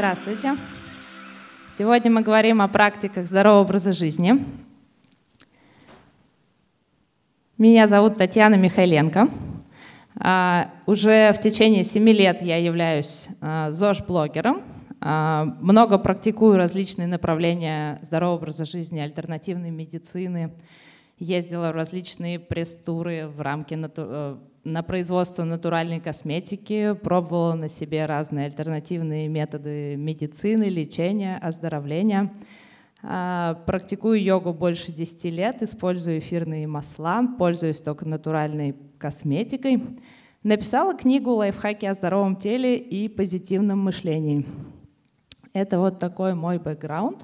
Здравствуйте. Сегодня мы говорим о практиках здорового образа жизни. Меня зовут Татьяна Михайленко. А, уже в течение семи лет я являюсь а, ЗОЖ-блогером. А, много практикую различные направления здорового образа жизни, альтернативной медицины. Ездила в различные пресс-туры в, рамки э, на производство натуральной косметики, пробовала на себе разные альтернативные методы медицины, лечения, оздоровления. А, практикую йогу больше 10 лет, использую эфирные масла, пользуюсь только натуральной косметикой. Написала книгу «Лайфхаки о здоровом теле и позитивном мышлении». Это вот такой мой бэкграунд.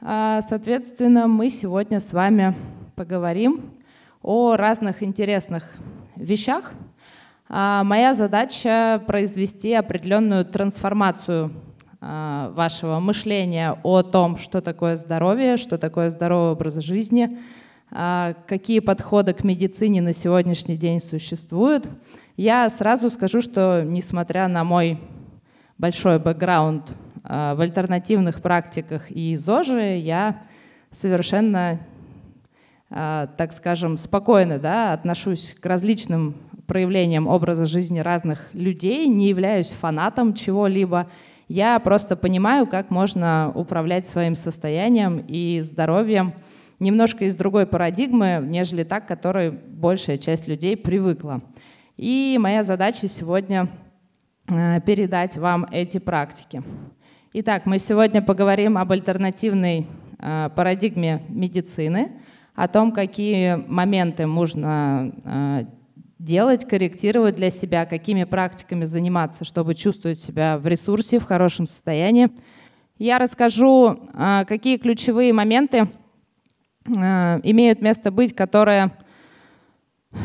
А, соответственно, мы сегодня с вами поговорим о разных интересных вещах, а, моя задача произвести определенную трансформацию а, вашего мышления о том, что такое здоровье, что такое здоровый образ жизни, а, какие подходы к медицине на сегодняшний день существуют. Я сразу скажу, что несмотря на мой большой бэкграунд в альтернативных практиках и ЗОЖе, я совершенно а, так скажем, спокойно да, отношусь к различным проявлениям образа жизни разных людей, не являюсь фанатом чего-либо. Я просто понимаю, как можно управлять своим состоянием и здоровьем немножко из другой парадигмы, нежели так, к которой большая часть людей привыкла. И моя задача сегодня а, передать вам эти практики. Итак, мы сегодня поговорим об альтернативной а, парадигме медицины – о том, какие моменты можно э, делать, корректировать для себя, какими практиками заниматься, чтобы чувствовать себя в ресурсе, в хорошем состоянии. Я расскажу, э, какие ключевые моменты э, имеют место быть, которые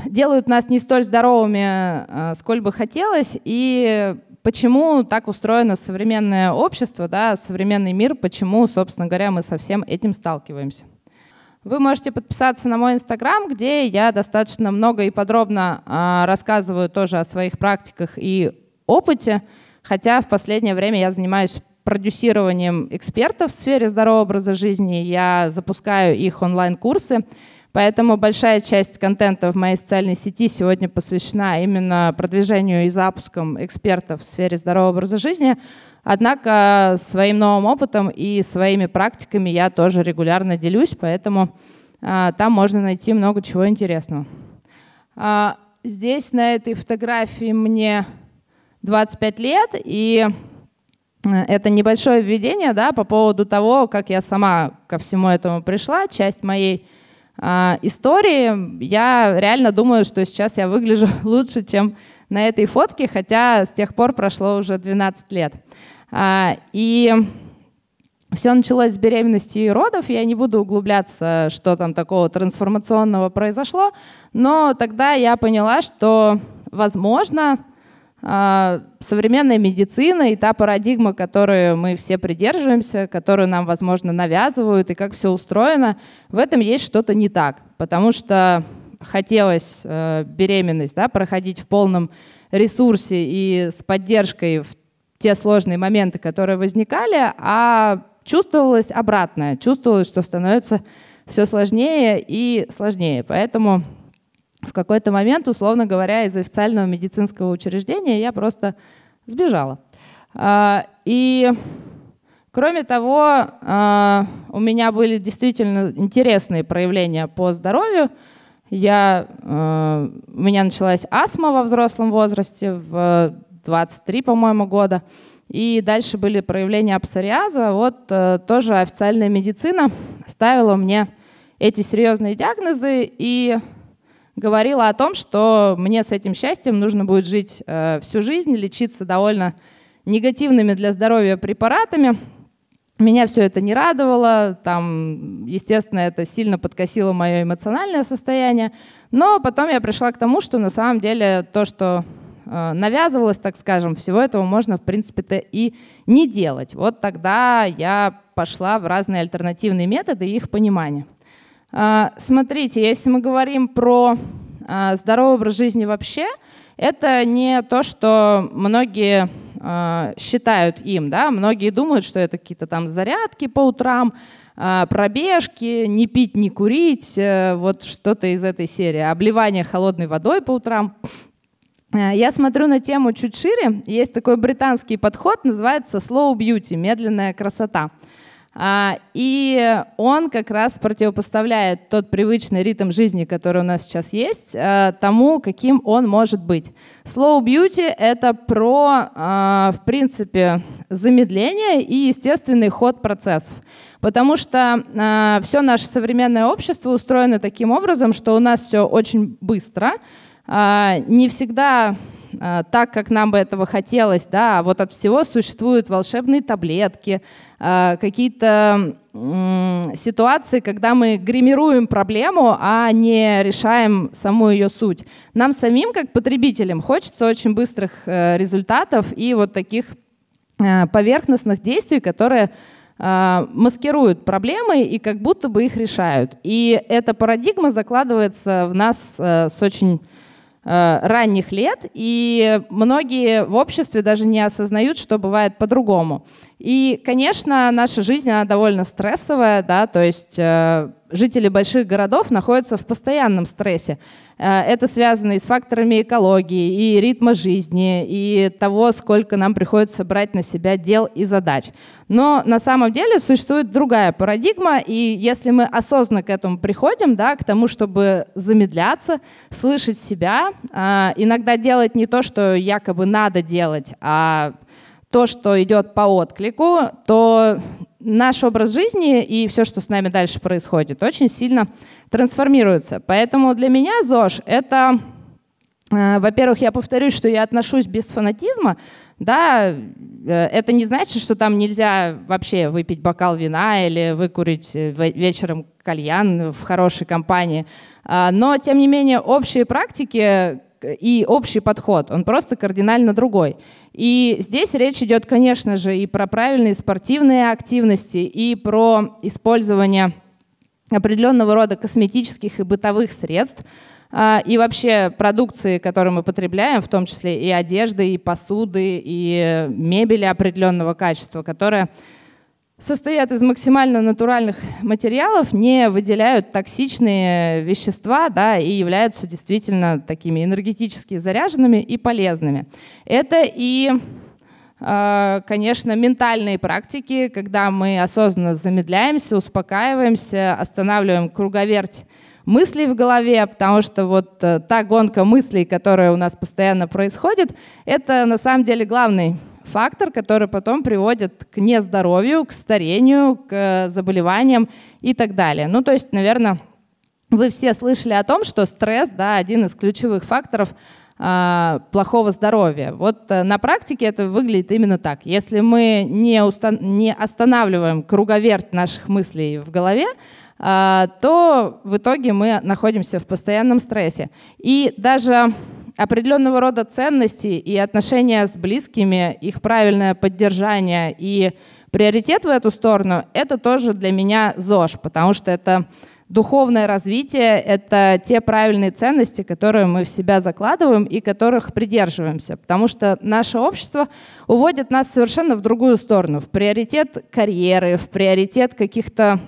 делают нас не столь здоровыми, сколь бы хотелось, и почему так устроено современное общество, да, современный мир, почему, собственно говоря, мы со всем этим сталкиваемся. Вы можете подписаться на мой инстаграм, где я достаточно много и подробно а, рассказываю тоже о своих практиках и опыте, хотя в последнее время я занимаюсь продюсированием экспертов в сфере здорового образа жизни, я запускаю их онлайн-курсы, Поэтому большая часть контента в моей социальной сети сегодня посвящена именно продвижению и запускам экспертов в сфере здорового образа жизни. Однако своим новым опытом и своими практиками я тоже регулярно делюсь, поэтому а, там можно найти много чего интересного. А, здесь на этой фотографии мне 25 лет, и э, это небольшое введение да, по поводу того, как я сама ко всему этому пришла. Часть моей а, истории, я реально думаю, что сейчас я выгляжу лучше, чем на этой фотке, хотя с тех пор прошло уже 12 лет. А, и все началось с беременности и родов. Я не буду углубляться, что там такого трансформационного произошло, но тогда я поняла, что, возможно, а, современная медицина и та парадигма, которую мы все придерживаемся, которую нам, возможно, навязывают и как все устроено, в этом есть что-то не так, потому что хотелось э, беременность да, проходить в полном ресурсе и с поддержкой в те сложные моменты, которые возникали, а чувствовалось обратное, чувствовалось, что становится все сложнее и сложнее. Поэтому в какой-то момент, условно говоря, из официального медицинского учреждения я просто сбежала. А, и кроме того, а, у меня были действительно интересные проявления по здоровью. Я, а, у меня началась астма во взрослом возрасте, в 23, по-моему, года. И дальше были проявления псориаза. Вот э, тоже официальная медицина ставила мне эти серьезные диагнозы. И говорила о том, что мне с этим счастьем нужно будет жить э, всю жизнь, лечиться довольно негативными для здоровья препаратами. Меня все это не радовало, там, естественно, это сильно подкосило мое эмоциональное состояние. Но потом я пришла к тому, что на самом деле то, что э, навязывалось, так скажем, всего этого можно, в принципе-то, и не делать. Вот тогда я пошла в разные альтернативные методы и их понимание. А, смотрите, если мы говорим про а, здоровый образ жизни вообще, это не то, что многие а, считают им, да, многие думают, что это какие-то там зарядки по утрам, пробежки, не пить, не курить, э, вот что-то из этой серии, обливание холодной водой по утрам. Э, я смотрю на тему чуть шире. Есть такой британский подход, называется slow beauty, медленная красота. А, и он как раз противопоставляет тот привычный ритм жизни, который у нас сейчас есть, а, тому, каким он может быть. Slow beauty — это про, а, в принципе, замедление и естественный ход процессов. Потому что все наше современное общество устроено таким образом, что у нас все очень быстро, не всегда Э, так, как нам бы этого хотелось, да, а вот от всего существуют волшебные таблетки, э, какие-то ситуации, когда мы гримируем проблему, а не решаем саму ее суть. Нам самим, как потребителям, хочется очень быстрых э, результатов и вот таких поверхностных действий, которые маскируют проблемы и как будто бы их решают. И эта парадигма закладывается в нас с очень Э, ранних лет, и многие в обществе даже не осознают, что бывает по-другому. И, конечно, наша жизнь, она довольно стрессовая, да, то есть э, жители больших городов находятся в постоянном стрессе. Э, это связано и с факторами экологии, и ритма жизни, и того, сколько нам приходится брать на себя дел и задач. Но на самом деле существует другая парадигма, и если мы осознанно к этому приходим, да, к тому, чтобы замедляться, слышать себя, э, иногда делать не то, что якобы надо делать, а то, что идет по отклику, то наш образ жизни и все, что с нами дальше происходит, очень сильно трансформируется. Поэтому для меня ЗОЖ — это, э, во-первых, я повторюсь, что я отношусь без фанатизма, да, э, это не значит, что там нельзя вообще выпить бокал вина или выкурить э, вечером кальян в хорошей компании. А, но, тем не менее, общие практики, и общий подход, он просто кардинально другой. И здесь речь идет, конечно же, и про правильные спортивные активности, и про использование определенного рода косметических и бытовых средств, а, и вообще продукции, которую мы потребляем, в том числе и одежды, и посуды, и мебели определенного качества, которая состоят из максимально натуральных материалов, не выделяют токсичные вещества да, и являются действительно такими энергетически заряженными и полезными. Это и а, конечно, ментальные практики, когда мы осознанно замедляемся, успокаиваемся, останавливаем круговерть мыслей в голове, потому что вот э, та гонка мыслей, которая у нас постоянно происходит, это на самом деле главный фактор, который потом приводит к нездоровью, к старению, к э, заболеваниям и так далее. Ну, то есть, наверное, вы все слышали о том, что стресс, да, один из ключевых факторов а, плохого здоровья. Вот э, на практике это выглядит именно так. Если мы не, устан- не останавливаем круговерть наших мыслей в голове, а, то в итоге мы находимся в постоянном стрессе. И даже определенного рода ценности и отношения с близкими, их правильное поддержание и приоритет в эту сторону, это тоже для меня ЗОЖ, потому что это духовное развитие — это те правильные ценности, которые мы в себя закладываем и которых придерживаемся, потому что наше общество уводит нас совершенно в другую сторону, в приоритет карьеры, в приоритет каких-то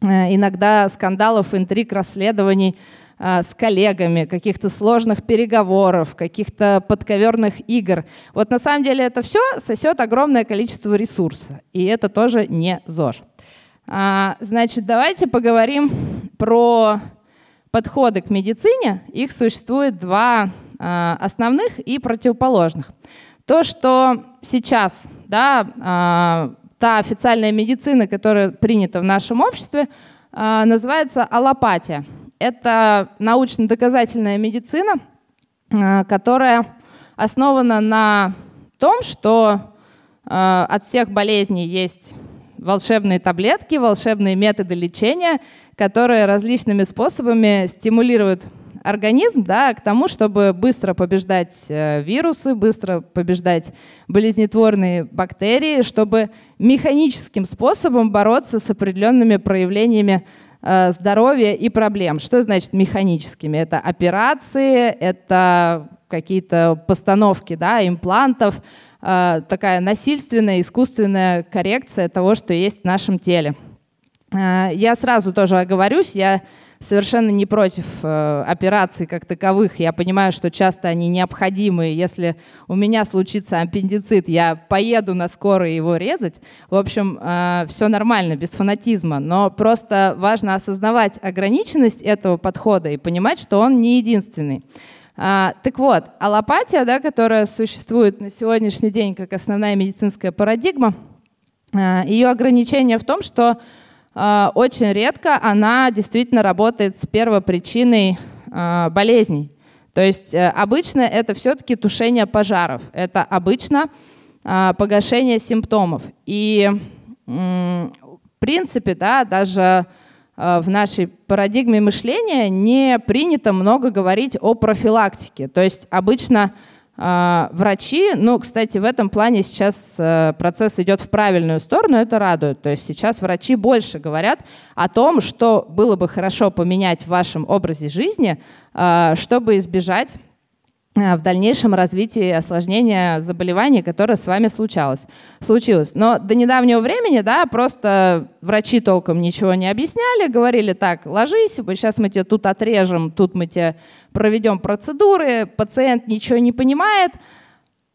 э, иногда скандалов, интриг, расследований, а, с коллегами, каких-то сложных переговоров, каких-то подковерных игр. Вот на самом деле это все сосет огромное количество ресурса, и это тоже не ЗОЖ. А, значит, давайте поговорим про подходы к медицине. Их существует два а, основных и противоположных. То, что сейчас да, та официальная медицина, которая принята в нашем обществе, называется аллопатия. Это научно-доказательная медицина, э, которая основана на том, что э, от всех болезней есть волшебные таблетки, волшебные методы лечения, которые различными способами стимулируют организм да, к тому, чтобы быстро побеждать э, вирусы, быстро побеждать болезнетворные бактерии, чтобы механическим способом бороться с определенными проявлениями Э, здоровья и проблем. Что значит механическими? Это операции, это какие-то постановки да, имплантов, э, такая насильственная, искусственная коррекция того, что есть в нашем теле. Э, я сразу тоже оговорюсь, я совершенно не против э, операций как таковых. Я понимаю, что часто они необходимы. Если у меня случится аппендицит, я поеду на скорую его резать. В общем, э, все нормально, без фанатизма. Но просто важно осознавать ограниченность этого подхода и понимать, что он не единственный. А, так вот, аллопатия, да, которая существует на сегодняшний день как основная медицинская парадигма, э, ее ограничение в том, что а, очень редко она действительно работает с первопричиной а, болезней. То есть э, обычно это все-таки тушение пожаров, это обычно а, погашение симптомов. И в принципе, да, даже э, в нашей парадигме мышления не принято много говорить о профилактике. То есть обычно а, врачи, ну, кстати, в этом плане сейчас э, процесс идет в правильную сторону, это радует. То есть сейчас врачи больше говорят о том, что было бы хорошо поменять в вашем образе жизни, а, чтобы избежать Э, в дальнейшем развитии осложнения заболевания, которое с вами случалось, случилось. Но до недавнего времени, да, просто врачи толком ничего не объясняли, говорили так, ложись, сейчас мы тебя тут отрежем, тут мы тебе проведем процедуры, пациент ничего не понимает.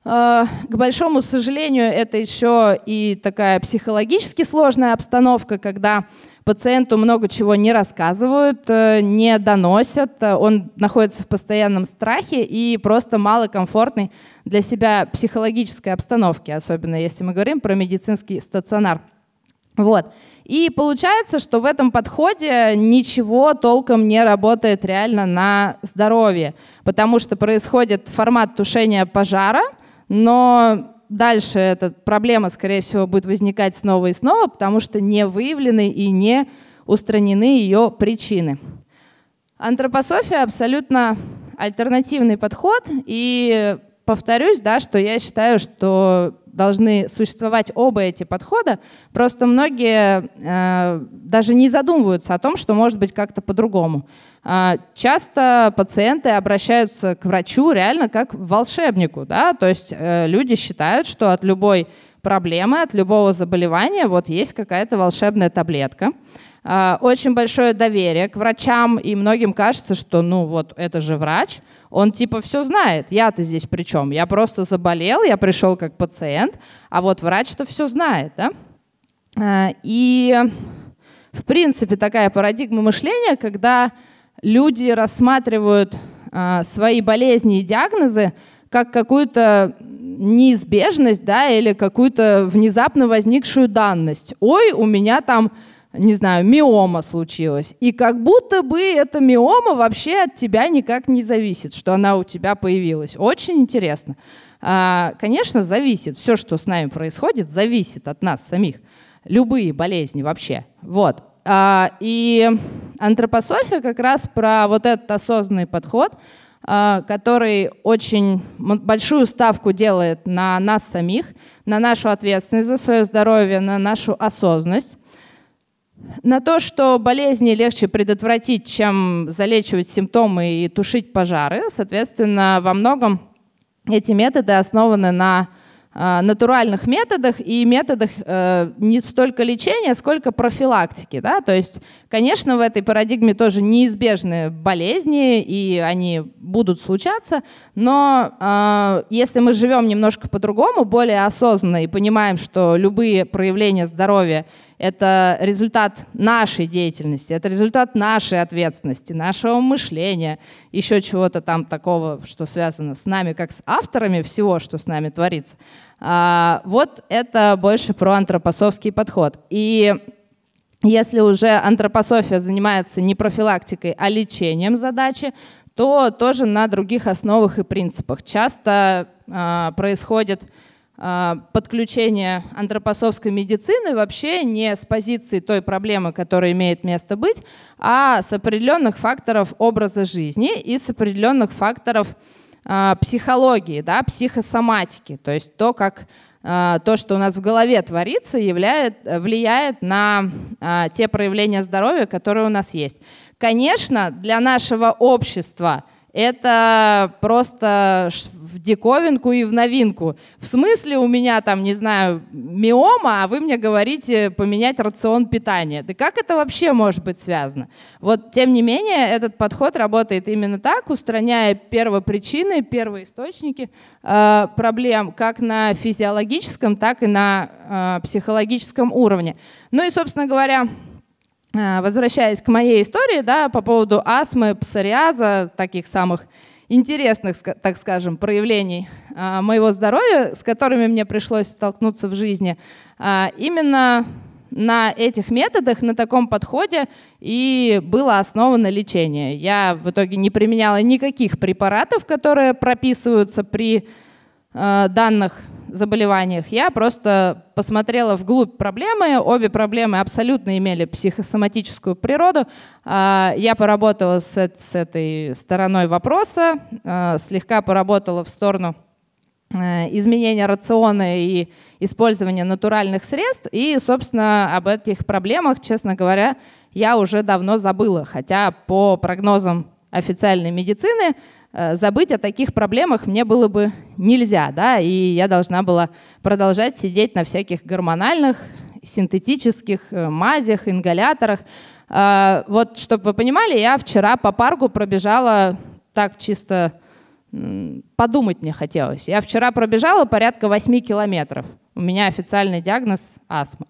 Э, к большому сожалению, это еще и такая психологически сложная обстановка, когда пациенту много чего не рассказывают, э, не доносят, э, он находится в постоянном страхе и просто малокомфортной для себя психологической обстановке, особенно если мы говорим про медицинский стационар. Вот. И получается, что в этом подходе ничего толком не работает реально на здоровье, потому что происходит формат тушения пожара, но дальше эта проблема, скорее всего, будет возникать снова и снова, потому что не выявлены и не устранены ее причины. Антропософия абсолютно альтернативный подход, и повторюсь, да, что я считаю, что должны существовать оба эти подхода, просто многие э, даже не задумываются о том, что может быть как-то по-другому. А, часто пациенты обращаются к врачу реально как к волшебнику, да, то есть э, люди считают, что от любой проблемы, от любого заболевания вот есть какая-то волшебная таблетка. А, очень большое доверие к врачам, и многим кажется, что ну вот это же врач, он типа все знает, я-то здесь при чем? Я просто заболел, я пришел как пациент, а вот врач-то все знает, да? А, и в принципе такая парадигма мышления, когда люди рассматривают а, свои болезни и диагнозы как какую-то неизбежность, да, или какую-то внезапно возникшую данность. Ой, у меня там, не знаю, миома случилась. И как будто бы эта миома вообще от тебя никак не зависит, что она у тебя появилась. Очень интересно. А, конечно, зависит. Все, что с нами происходит, зависит от нас самих. Любые болезни вообще. Вот. А, и антропософия как раз про вот этот осознанный подход, а, который очень большую ставку делает на нас самих, на нашу ответственность за свое здоровье, на нашу осознанность, на то, что болезни легче предотвратить, чем залечивать симптомы и тушить пожары. Соответственно, во многом эти методы основаны на Э, натуральных методах и методах э, не столько лечения, сколько профилактики. Да? То есть, конечно, в этой парадигме тоже неизбежны болезни, и они будут случаться, но э, если мы живем немножко по-другому, более осознанно и понимаем, что любые проявления здоровья это результат нашей деятельности, это результат нашей ответственности, нашего мышления, еще чего-то там такого, что связано с нами, как с авторами всего, что с нами творится. А, вот это больше про антропософский подход. И если уже антропософия занимается не профилактикой, а лечением задачи, то тоже на других основах и принципах. Часто э, происходит а, подключение антропосовской медицины вообще не с позиции той проблемы, которая имеет место быть, а с определенных факторов образа жизни и с определенных факторов а, психологии, да, психосоматики, то есть то, как а, то, что у нас в голове творится, являет, влияет на те проявления здоровья, которые у нас есть. Конечно, для нашего общества – это просто в диковинку и в новинку. В смысле у меня там, не знаю, миома, а вы мне говорите поменять рацион питания. Да как это вообще может быть связано? Вот, тем не менее, этот подход работает именно так, устраняя первопричины, первоисточники э, проблем как на физиологическом, так и на э, психологическом уровне. Ну и, собственно говоря, Э, возвращаясь к моей истории, да, по поводу астмы, псориаза, таких самых интересных, так скажем, проявлений э, моего здоровья, с которыми мне пришлось столкнуться в жизни, э, именно на этих методах, на таком подходе и было основано лечение. Я в итоге не применяла никаких препаратов, которые прописываются при Э, данных заболеваниях. Я просто посмотрела вглубь проблемы. Обе проблемы абсолютно имели психосоматическую природу. А, я поработала с, этой стороной вопроса, э, слегка поработала в сторону э, изменения рациона и использования натуральных средств. И, собственно, об этих проблемах, честно говоря, я уже давно забыла. Хотя по прогнозам официальной медицины Э, забыть о таких проблемах мне было бы нельзя, да, и я должна была продолжать сидеть на всяких гормональных, синтетических э, мазях, ингаляторах. Э, вот, чтобы вы понимали, я вчера по парку пробежала так чисто подумать мне хотелось. Я вчера пробежала порядка 8 километров. У меня официальный диагноз – астма.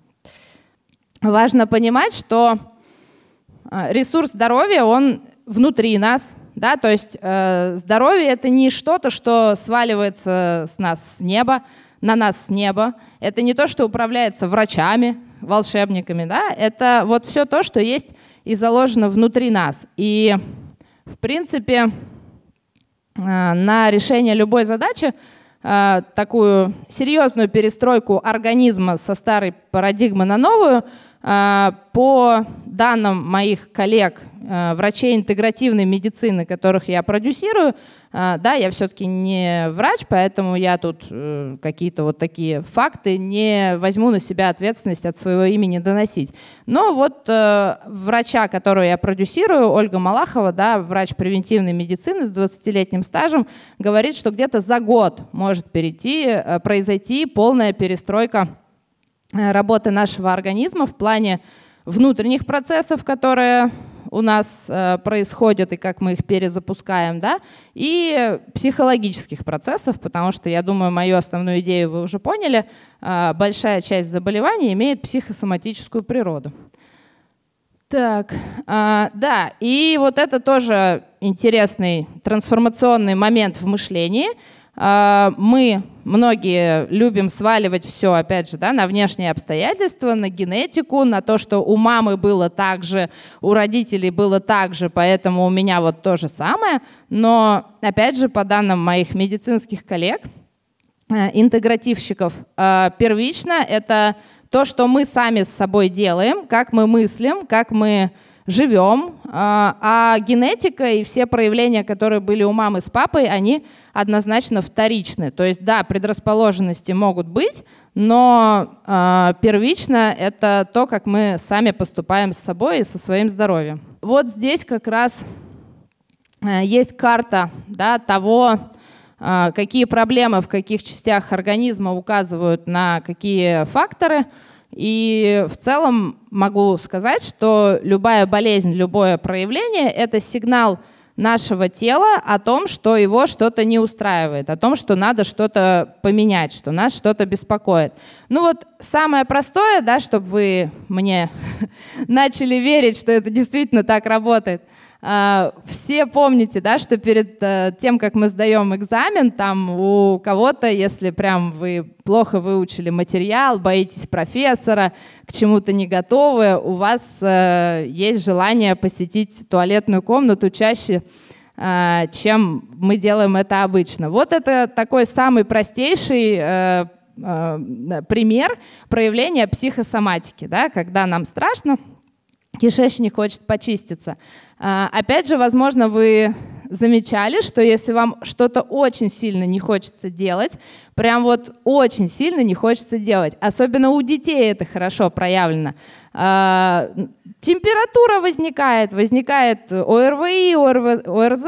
Важно понимать, что ресурс здоровья, он внутри нас – да, то есть э, здоровье это не что-то, что сваливается с нас с неба, на нас с неба, это не то, что управляется врачами, волшебниками, да, это вот все то, что есть и заложено внутри нас. И, в принципе, э, на решение любой задачи э, такую серьезную перестройку организма со старой парадигмы на новую – а, по данным моих коллег, а, врачей интегративной медицины, которых я продюсирую, а, да, я все-таки не врач, поэтому я тут э, какие-то вот такие факты не возьму на себя ответственность от своего имени доносить. Но вот э, врача, которую я продюсирую, Ольга Малахова, да, врач превентивной медицины с 20-летним стажем, говорит, что где-то за год может перейти, э, произойти полная перестройка Э, работы нашего организма в плане внутренних процессов, которые у нас э, происходят и как мы их перезапускаем, да, и психологических процессов, потому что, я думаю, мою основную идею вы уже поняли, э, большая часть заболеваний имеет психосоматическую природу. Так, э, да, и вот это тоже интересный трансформационный момент в мышлении. Э, мы многие любим сваливать все, опять же, да, на внешние обстоятельства, на генетику, на то, что у мамы было так же, у родителей было так же, поэтому у меня вот то же самое. Но, опять же, по данным моих медицинских коллег, э, интегративщиков, э, первично это то, что мы сами с собой делаем, как мы мыслим, как мы живем, а, а генетика и все проявления, которые были у мамы с папой, они однозначно вторичны. То есть, да, предрасположенности могут быть, но а, первично это то, как мы сами поступаем с собой и со своим здоровьем. Вот здесь как раз э, есть карта да, того, а, какие проблемы в каких частях организма указывают на какие факторы – и в целом могу сказать, что любая болезнь, любое проявление — это сигнал нашего тела о том, что его что-то не устраивает, о том, что надо что-то поменять, что нас что-то беспокоит. Ну вот самое простое, да, чтобы вы мне начали верить, что это действительно так работает — а, все помните, да, что перед э, тем, как мы сдаем экзамен, там у кого-то, если прям вы плохо выучили материал, боитесь профессора, к чему-то не готовы, у вас э, есть желание посетить туалетную комнату чаще, э, чем мы делаем это обычно. Вот это такой самый простейший пример проявления психосоматики, да, когда нам страшно, кишечник хочет почиститься. А, опять же, возможно, вы замечали, что если вам что-то очень сильно не хочется делать, прям вот очень сильно не хочется делать, особенно у детей это хорошо проявлено, а, температура возникает, возникает ОРВИ, ОРЗ,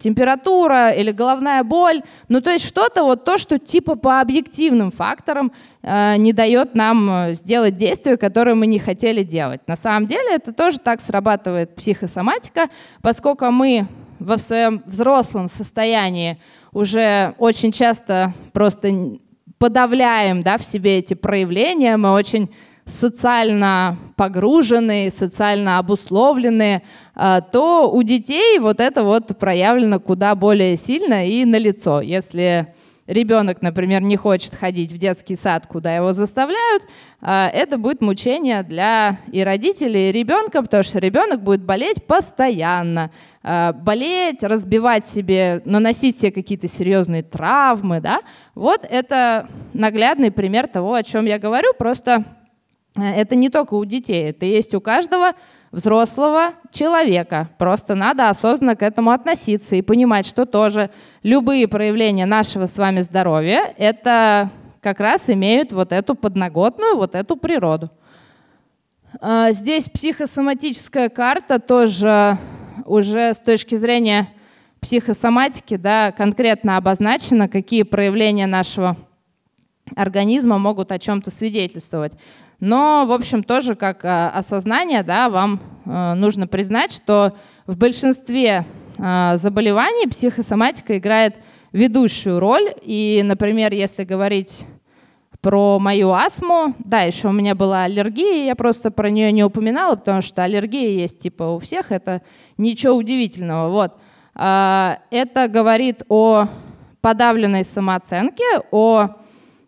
температура или головная боль, ну то есть что-то вот то, что типа по объективным факторам э, не дает нам э, сделать действие, которое мы не хотели делать. На самом деле это тоже так срабатывает психосоматика, поскольку мы во своем взрослом состоянии уже очень часто просто подавляем да, в себе эти проявления, мы очень социально погруженные, социально обусловленные, а, то у детей вот это вот проявлено куда более сильно и на лицо. Если ребенок, например, не хочет ходить в детский сад, куда его заставляют, а, это будет мучение для и родителей, и ребенка, потому что ребенок будет болеть постоянно. А, болеть, разбивать себе, наносить себе какие-то серьезные травмы. Да? Вот это наглядный пример того, о чем я говорю. Просто а, это не только у детей, это есть у каждого взрослого человека. Просто надо осознанно к этому относиться и понимать, что тоже любые проявления нашего с вами здоровья — это как раз имеют вот эту подноготную, вот эту природу. А, здесь психосоматическая карта тоже уже с точки зрения психосоматики да, конкретно обозначена, какие проявления нашего организма могут о чем-то свидетельствовать. Но, в общем, тоже как а, осознание, да, вам э, нужно признать, что в большинстве а, заболеваний психосоматика играет ведущую роль. И, например, если говорить про мою астму, да, еще у меня была аллергия, я просто про нее не упоминала, потому что аллергия есть типа у всех, это ничего удивительного. Вот. А, это говорит о подавленной самооценке, о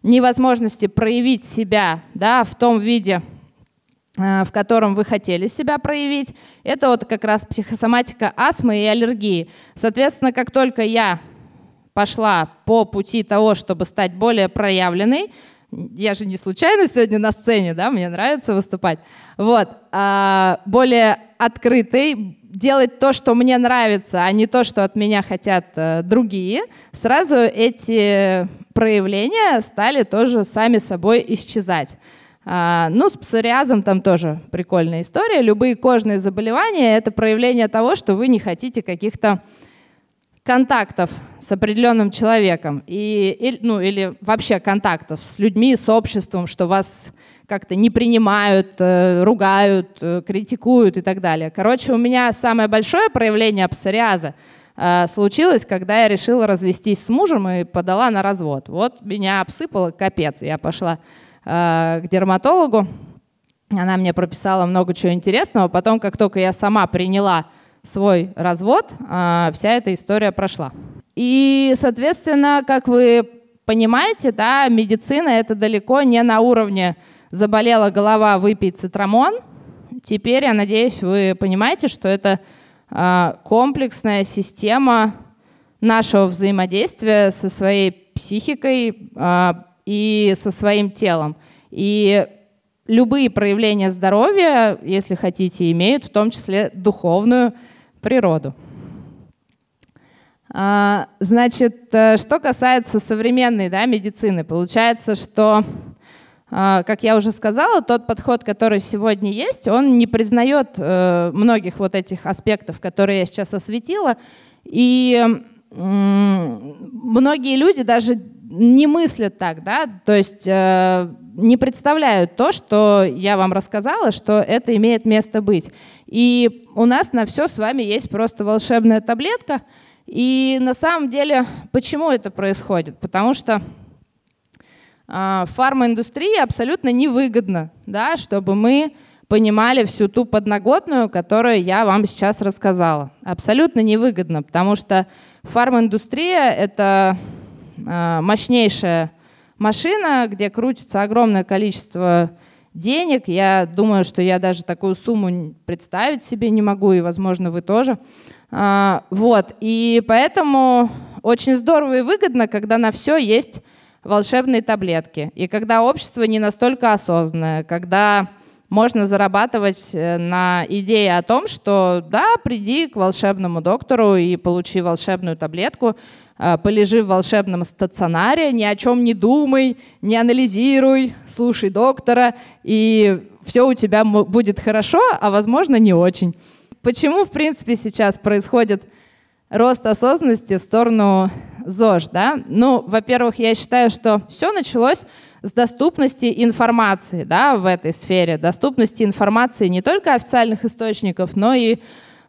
невозможности проявить себя да, в том виде, э, в котором вы хотели себя проявить, это вот как раз психосоматика астмы и аллергии. Соответственно, как только я пошла по пути того, чтобы стать более проявленной, я же не случайно сегодня на сцене, да, мне нравится выступать, вот, а, более открытой, делать то, что мне нравится, а не то, что от меня хотят э, другие, сразу эти проявления стали тоже сами собой исчезать. А, ну, с псориазом там тоже прикольная история. Любые кожные заболевания — это проявление того, что вы не хотите каких-то контактов с определенным человеком. И, и, ну, или вообще контактов с людьми, с обществом, что вас как-то не принимают, э, ругают, э, критикуют и так далее. Короче, у меня самое большое проявление псориаза — Э, случилось, когда я решила развестись с мужем и подала на развод. Вот меня обсыпало капец. Я пошла э, к дерматологу. Она мне прописала много чего интересного. Потом, как только я сама приняла свой развод, э, вся эта история прошла. И, соответственно, как вы понимаете, да, медицина это далеко не на уровне заболела голова, выпить цитрамон. Теперь, я надеюсь, вы понимаете, что это а, комплексная система нашего взаимодействия со своей психикой а, и со своим телом. И любые проявления здоровья, если хотите, имеют в том числе духовную природу. А, значит, э, что касается современной да, медицины, получается, что а, как я уже сказала, тот подход, который сегодня есть, он не признает э, многих вот этих аспектов, которые я сейчас осветила. И многие люди даже не мыслят так, да, то есть э, не представляют то, что я вам рассказала, что это имеет место быть. И у нас на все с вами есть просто волшебная таблетка. И на самом деле, почему это происходит? Потому что а, фармаиндустрии абсолютно невыгодно, да, чтобы мы понимали всю ту подноготную, которую я вам сейчас рассказала. Абсолютно невыгодно, потому что фарм-индустрия это а, мощнейшая машина, где крутится огромное количество денег. Я думаю, что я даже такую сумму представить себе не могу, и, возможно, вы тоже. А, вот, и поэтому очень здорово и выгодно, когда на все есть волшебные таблетки. И когда общество не настолько осознанное, когда можно зарабатывать э, на идее о том, что да, приди к волшебному доктору и получи волшебную таблетку, э, полежи в волшебном стационаре, ни о чем не думай, не анализируй, слушай доктора, и все у тебя будет хорошо, а возможно не очень. Почему, в принципе, сейчас происходит рост осознанности в сторону ЗОЖ, да? Ну, во-первых, я считаю, что все началось с доступности информации, да, в этой сфере, доступности информации не только официальных источников, но и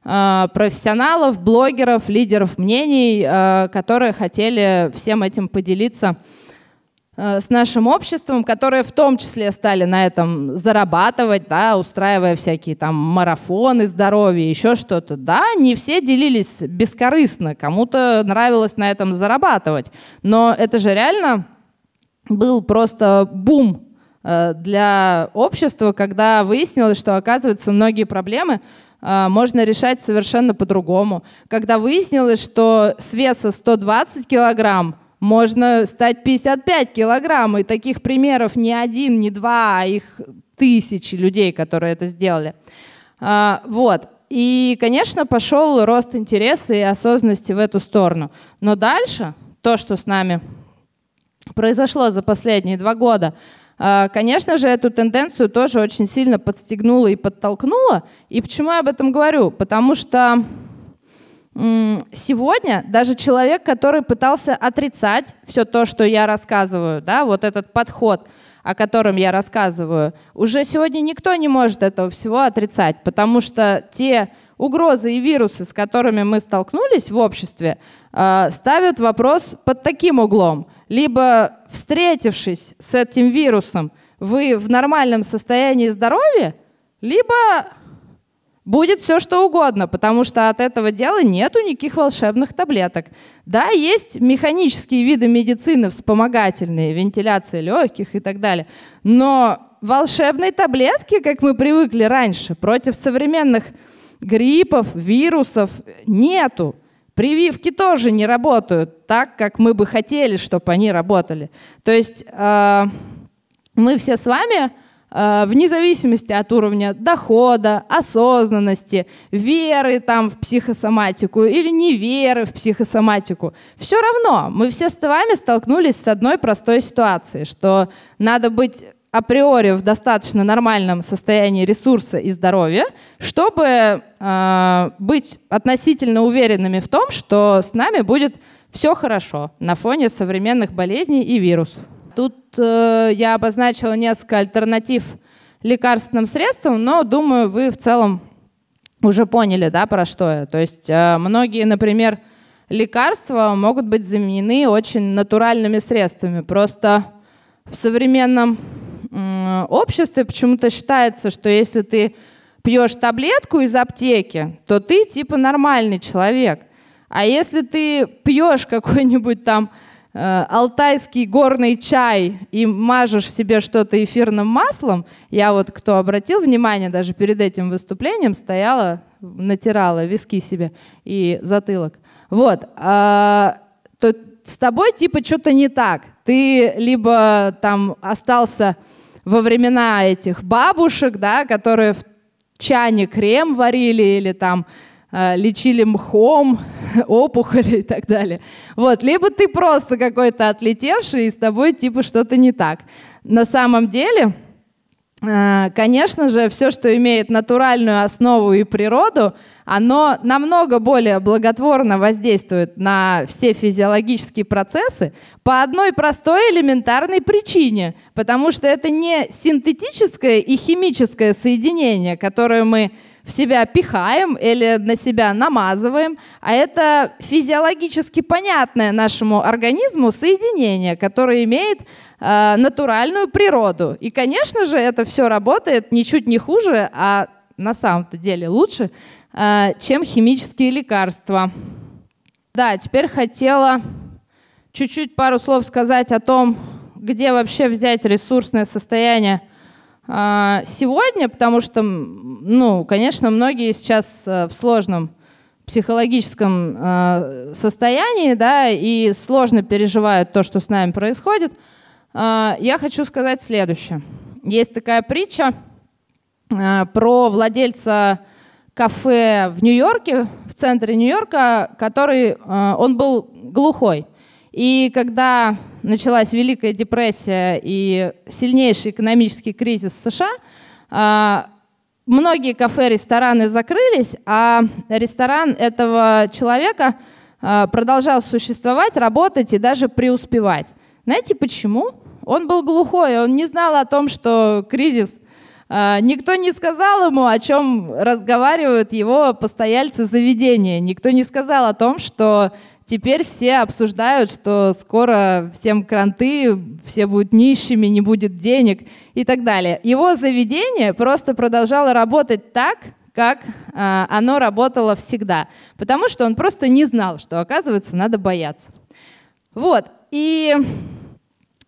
э, профессионалов, блогеров, лидеров мнений, э, которые хотели всем этим поделиться Э, с нашим обществом, которые в том числе стали на этом зарабатывать, да, устраивая всякие там марафоны здоровья, еще что-то. Да, не все делились бескорыстно, кому-то нравилось на этом зарабатывать. Но это же реально был просто бум э, для общества, когда выяснилось, что, оказывается, многие проблемы э, можно решать совершенно по-другому. Когда выяснилось, что с веса 120 килограмм можно стать 55 килограмм, и таких примеров не один, не два, а их тысячи людей, которые это сделали. А, вот. И, конечно, пошел рост интереса и осознанности в эту сторону. Но дальше то, что с нами произошло за последние два года, а, конечно же, эту тенденцию тоже очень сильно подстегнуло и подтолкнуло. И почему я об этом говорю? Потому что сегодня даже человек, который пытался отрицать все то, что я рассказываю, да, вот этот подход, о котором я рассказываю, уже сегодня никто не может этого всего отрицать, потому что те угрозы и вирусы, с которыми мы столкнулись в обществе, а, ставят вопрос под таким углом. Либо встретившись с этим вирусом, вы в нормальном состоянии здоровья, либо Будет все что угодно, потому что от этого дела нету никаких волшебных таблеток. Да, есть механические виды медицины вспомогательные, вентиляция легких и так далее, но волшебной таблетки, как мы привыкли раньше, против современных гриппов, вирусов нету. Прививки тоже не работают так, как мы бы хотели, чтобы они работали. То есть э, мы все с вами Э, вне зависимости от уровня дохода, осознанности, веры там в психосоматику или неверы в психосоматику. Все равно мы все с вами столкнулись с одной простой ситуацией, что надо быть априори в достаточно нормальном состоянии ресурса и здоровья, чтобы э, быть относительно уверенными в том, что с нами будет все хорошо на фоне современных болезней и вирусов тут э, я обозначила несколько альтернатив лекарственным средствам, но думаю, вы в целом уже поняли, да, про что я. То есть э, многие, например, лекарства могут быть заменены очень натуральными средствами. Просто в современном э, обществе почему-то считается, что если ты пьешь таблетку из аптеки, то ты типа нормальный человек. А если ты пьешь какой-нибудь там Э, алтайский горный чай и мажешь себе что-то эфирным маслом, я вот, кто обратил внимание, даже перед этим выступлением стояла, натирала виски себе и затылок. Вот, а, то с тобой типа что-то не так. Ты либо там остался во времена этих бабушек, да, которые в чане крем варили или там Э, лечили мхом, опухоли и так далее. Вот. Либо ты просто какой-то отлетевший, и с тобой типа что-то не так. На самом деле, э, конечно же, все, что имеет натуральную основу и природу, оно намного более благотворно воздействует на все физиологические процессы по одной простой элементарной причине, потому что это не синтетическое и химическое соединение, которое мы в себя пихаем или на себя намазываем, а это физиологически понятное нашему организму соединение, которое имеет э, натуральную природу. И, конечно же, это все работает ничуть не хуже, а на самом-то деле лучше, э, чем химические лекарства. Да, теперь хотела чуть-чуть пару слов сказать о том, где вообще взять ресурсное состояние – а, сегодня, потому что, ну, конечно, многие сейчас э, в сложном психологическом а, состоянии, да, и сложно переживают то, что с нами происходит, а, я хочу сказать следующее. Есть такая притча про владельца кафе в Нью-Йорке, в центре Нью-Йорка, который, он был глухой. И когда началась Великая депрессия и сильнейший экономический кризис в США, а, многие кафе, и рестораны закрылись, а ресторан этого человека а, продолжал существовать, работать и даже преуспевать. Знаете почему? Он был глухой, он не знал о том, что кризис. А, никто не сказал ему, о чем разговаривают его постояльцы заведения. Никто не сказал о том, что Теперь все обсуждают, что скоро всем кранты, все будут нищими, не будет денег и так далее. Его заведение просто продолжало работать так, как э, оно работало всегда, потому что он просто не знал, что, оказывается, надо бояться. Вот, и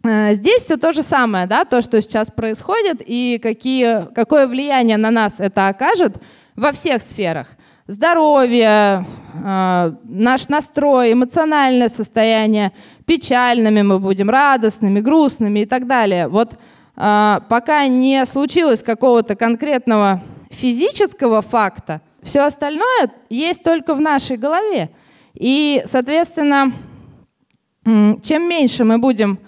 э, здесь все то же самое, да, то, что сейчас происходит и какие, какое влияние на нас это окажет во всех сферах – здоровье, а, наш настрой, эмоциональное состояние, печальными мы будем, радостными, грустными и так далее. Вот а, пока не случилось какого-то конкретного физического факта, все остальное есть только в нашей голове. И, соответственно, чем меньше мы будем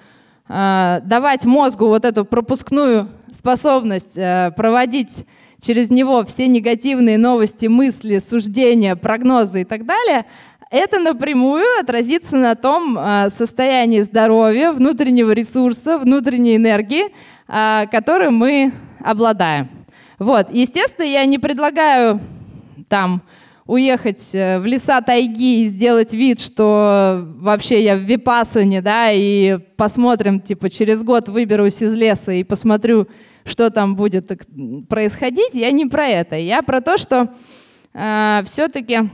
а, давать мозгу вот эту пропускную способность э, проводить через него все негативные новости, мысли, суждения, прогнозы и так далее, это напрямую отразится на том а, состоянии здоровья, внутреннего ресурса, внутренней энергии, а, которой мы обладаем. Вот. Естественно, я не предлагаю там уехать э, в леса тайги и сделать вид, что вообще я в Випасане, да, и посмотрим, типа, через год выберусь из леса и посмотрю, что там будет происходить, я не про это. Я про то, что э, все-таки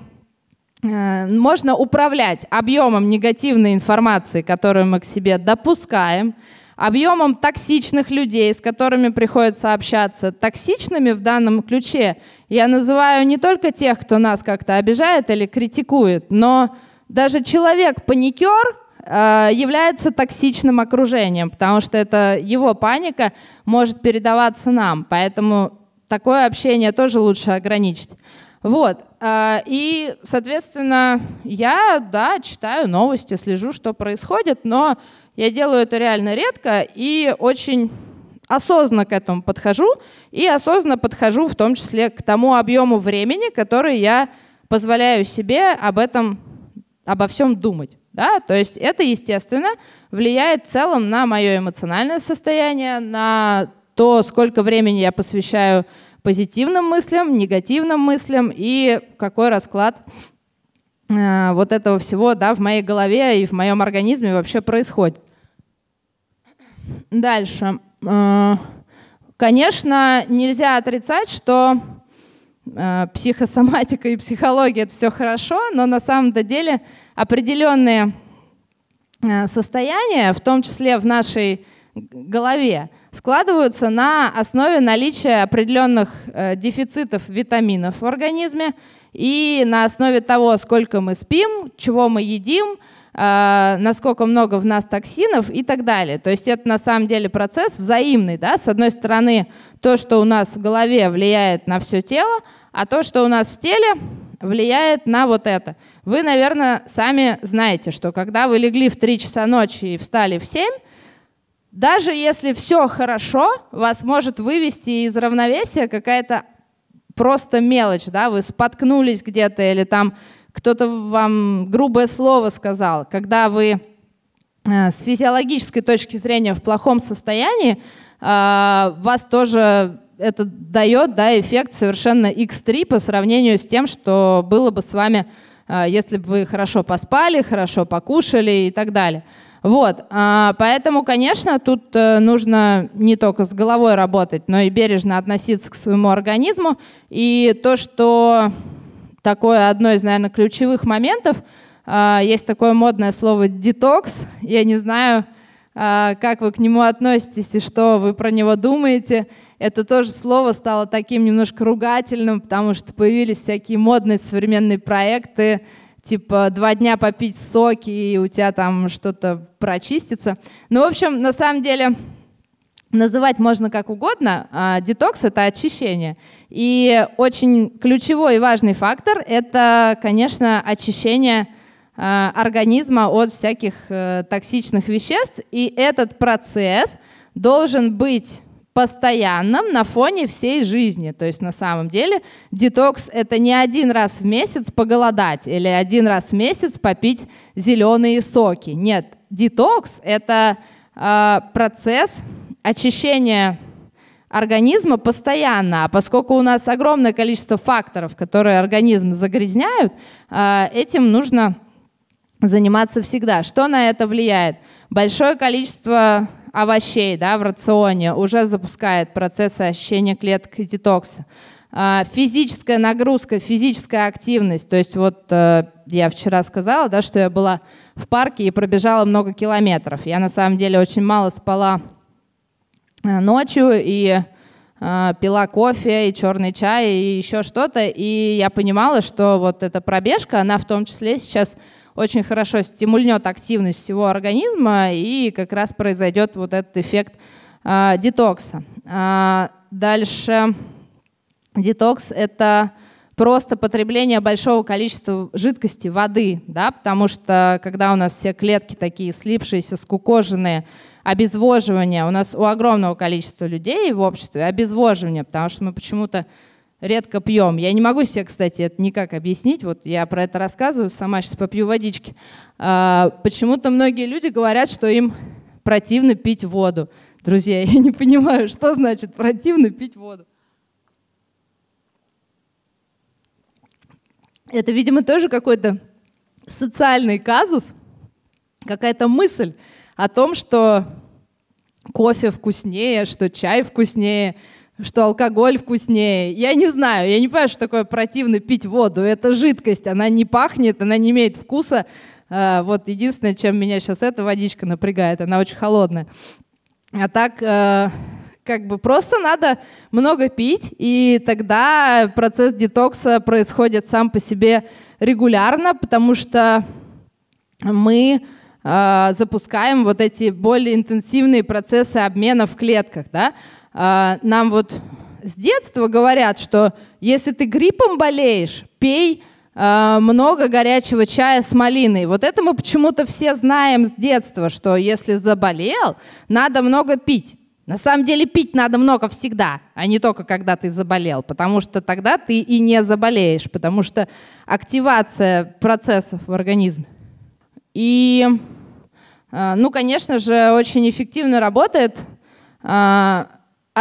э, можно управлять объемом негативной информации, которую мы к себе допускаем, объемом токсичных людей, с которыми приходится общаться. Токсичными в данном ключе я называю не только тех, кто нас как-то обижает или критикует, но даже человек-паникер — Э, является токсичным окружением, потому что это его паника может передаваться нам, поэтому такое общение тоже лучше ограничить. Вот, э, и, соответственно, я, да, читаю новости, слежу, что происходит, но я делаю это реально редко и очень осознанно к этому подхожу, и осознанно подхожу в том числе к тому объему времени, который я позволяю себе об этом, обо всем думать. Да? То есть это, естественно, влияет в целом на мое эмоциональное состояние, на то, сколько времени я посвящаю позитивным мыслям, негативным мыслям и какой расклад э, вот этого всего да, в моей голове и в моем организме вообще происходит. Дальше. Э, конечно, нельзя отрицать, что э, психосоматика и психология это все хорошо, но на самом-то деле определенные э, состояния, в том числе в нашей голове, складываются на основе наличия определенных э, дефицитов витаминов в организме и на основе того, сколько мы спим, чего мы едим, э, насколько много в нас токсинов и так далее. То есть это на самом деле процесс взаимный. Да? С одной стороны, то, что у нас в голове влияет на все тело, а то, что у нас в теле, влияет на вот это. Вы, наверное, сами знаете, что когда вы легли в 3 часа ночи и встали в 7, даже если все хорошо, вас может вывести из равновесия какая-то просто мелочь, да, вы споткнулись где-то или там кто-то вам грубое слово сказал. Когда вы э, с физиологической точки зрения в плохом состоянии, э, вас тоже это дает да, эффект совершенно x3 по сравнению с тем, что было бы с вами, э, если бы вы хорошо поспали, хорошо покушали и так далее. Вот, а, поэтому, конечно, тут э, нужно не только с головой работать, но и бережно относиться к своему организму. И то, что такое одно из, наверное, ключевых моментов, э, есть такое модное слово «детокс». Я не знаю, как вы к нему относитесь и что вы про него думаете – это тоже слово стало таким немножко ругательным, потому что появились всякие модные современные проекты, типа два дня попить соки, и у тебя там что-то прочистится. Ну, в общем, на самом деле, называть можно как угодно, а детокс — это очищение. И очень ключевой и важный фактор — это, конечно, очищение а, организма от всяких э, токсичных веществ. И этот процесс должен быть постоянном на фоне всей жизни. То есть на самом деле детокс — это не один раз в месяц поголодать или один раз в месяц попить зеленые соки. Нет, детокс — это э, процесс очищения организма постоянно. А поскольку у нас огромное количество факторов, которые организм загрязняют, э, этим нужно заниматься всегда. Что на это влияет? Большое количество овощей да, в рационе уже запускает процесс очищения клеток и детокса. А, физическая нагрузка, физическая активность. То есть вот э, я вчера сказала, да, что я была в парке и пробежала много километров. Я на самом деле очень мало спала э, ночью и э, пила кофе и черный чай и еще что-то. И я понимала, что вот эта пробежка, она в том числе сейчас очень хорошо стимульнет активность всего организма, и как раз произойдет вот этот эффект э, детокса. А дальше детокс — это просто потребление большого количества жидкости, воды, да, потому что когда у нас все клетки такие слипшиеся, скукоженные, обезвоживание, у нас у огромного количества людей в обществе обезвоживание, потому что мы почему-то редко пьем. Я не могу себе, кстати, это никак объяснить. Вот я про это рассказываю, сама сейчас попью водички. А, почему-то многие люди говорят, что им противно пить воду. Друзья, я не понимаю, что значит противно пить воду. Это, видимо, тоже какой-то социальный казус, какая-то мысль о том, что кофе вкуснее, что чай вкуснее – что алкоголь вкуснее. Я не знаю, я не понимаю, что такое противно пить воду. Это жидкость, она не пахнет, она не имеет вкуса. А, вот единственное, чем меня сейчас эта водичка напрягает, она очень холодная. А так, э, как бы просто надо много пить, и тогда процесс детокса происходит сам по себе регулярно, потому что мы э, запускаем вот эти более интенсивные процессы обмена в клетках, да, а, нам вот с детства говорят, что если ты гриппом болеешь, пей а, много горячего чая с малиной. Вот это мы почему-то все знаем с детства, что если заболел, надо много пить. На самом деле пить надо много всегда, а не только когда ты заболел, потому что тогда ты и не заболеешь, потому что активация процессов в организме. И, а, ну, конечно же, очень эффективно работает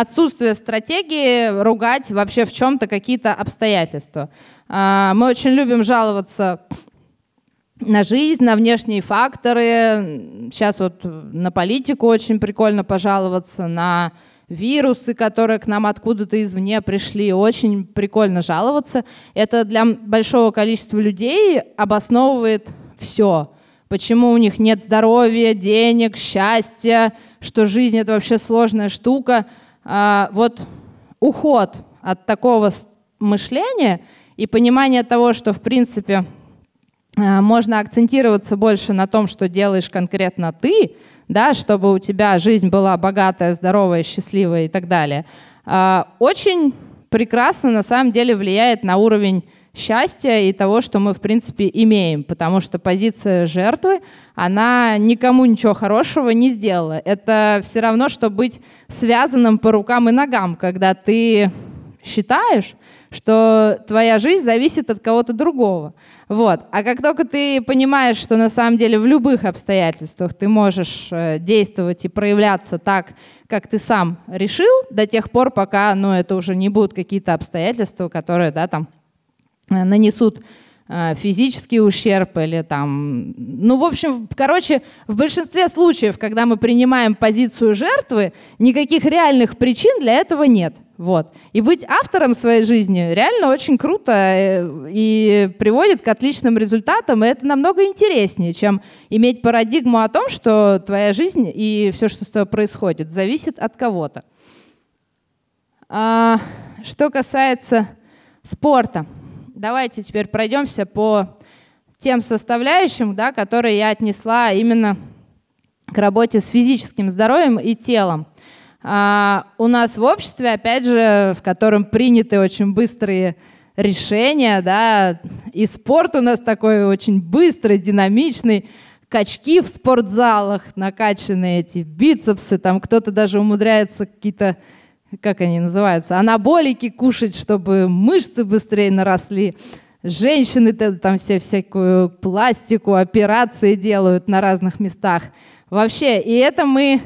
отсутствие стратегии ругать вообще в чем-то какие-то обстоятельства. А, мы очень любим жаловаться на жизнь, на внешние факторы. Сейчас вот на политику очень прикольно пожаловаться, на вирусы, которые к нам откуда-то извне пришли. Очень прикольно жаловаться. Это для большого количества людей обосновывает все. Почему у них нет здоровья, денег, счастья, что жизнь — это вообще сложная штука — а, вот уход от такого мышления и понимание того, что, в принципе, а, можно акцентироваться больше на том, что делаешь конкретно ты, да, чтобы у тебя жизнь была богатая, здоровая, счастливая и так далее, а, очень прекрасно на самом деле влияет на уровень счастья и того, что мы, в принципе, имеем, потому что позиция жертвы, она никому ничего хорошего не сделала. Это все равно, что быть связанным по рукам и ногам, когда ты считаешь, что твоя жизнь зависит от кого-то другого. Вот. А как только ты понимаешь, что на самом деле в любых обстоятельствах ты можешь э, действовать и проявляться так, как ты сам решил, до тех пор, пока ну, это уже не будут какие-то обстоятельства, которые да, там, Э, нанесут э, физический ущерб или там... Ну, в общем, короче, в большинстве случаев, когда мы принимаем позицию жертвы, никаких реальных причин для этого нет. Вот. И быть автором своей жизни реально очень круто э, и приводит к отличным результатам. И это намного интереснее, чем иметь парадигму о том, что твоя жизнь и все, что с тобой происходит, зависит от кого-то. А, что касается спорта. Давайте теперь пройдемся по тем составляющим, да, которые я отнесла именно к работе с физическим здоровьем и телом. А у нас в обществе, опять же, в котором приняты очень быстрые решения, да, и спорт у нас такой очень быстрый, динамичный, качки в спортзалах накачанные эти, бицепсы, там кто-то даже умудряется какие-то как они называются, анаболики кушать, чтобы мышцы быстрее наросли. Женщины там все всякую пластику, операции делают на разных местах. Вообще, и это мы...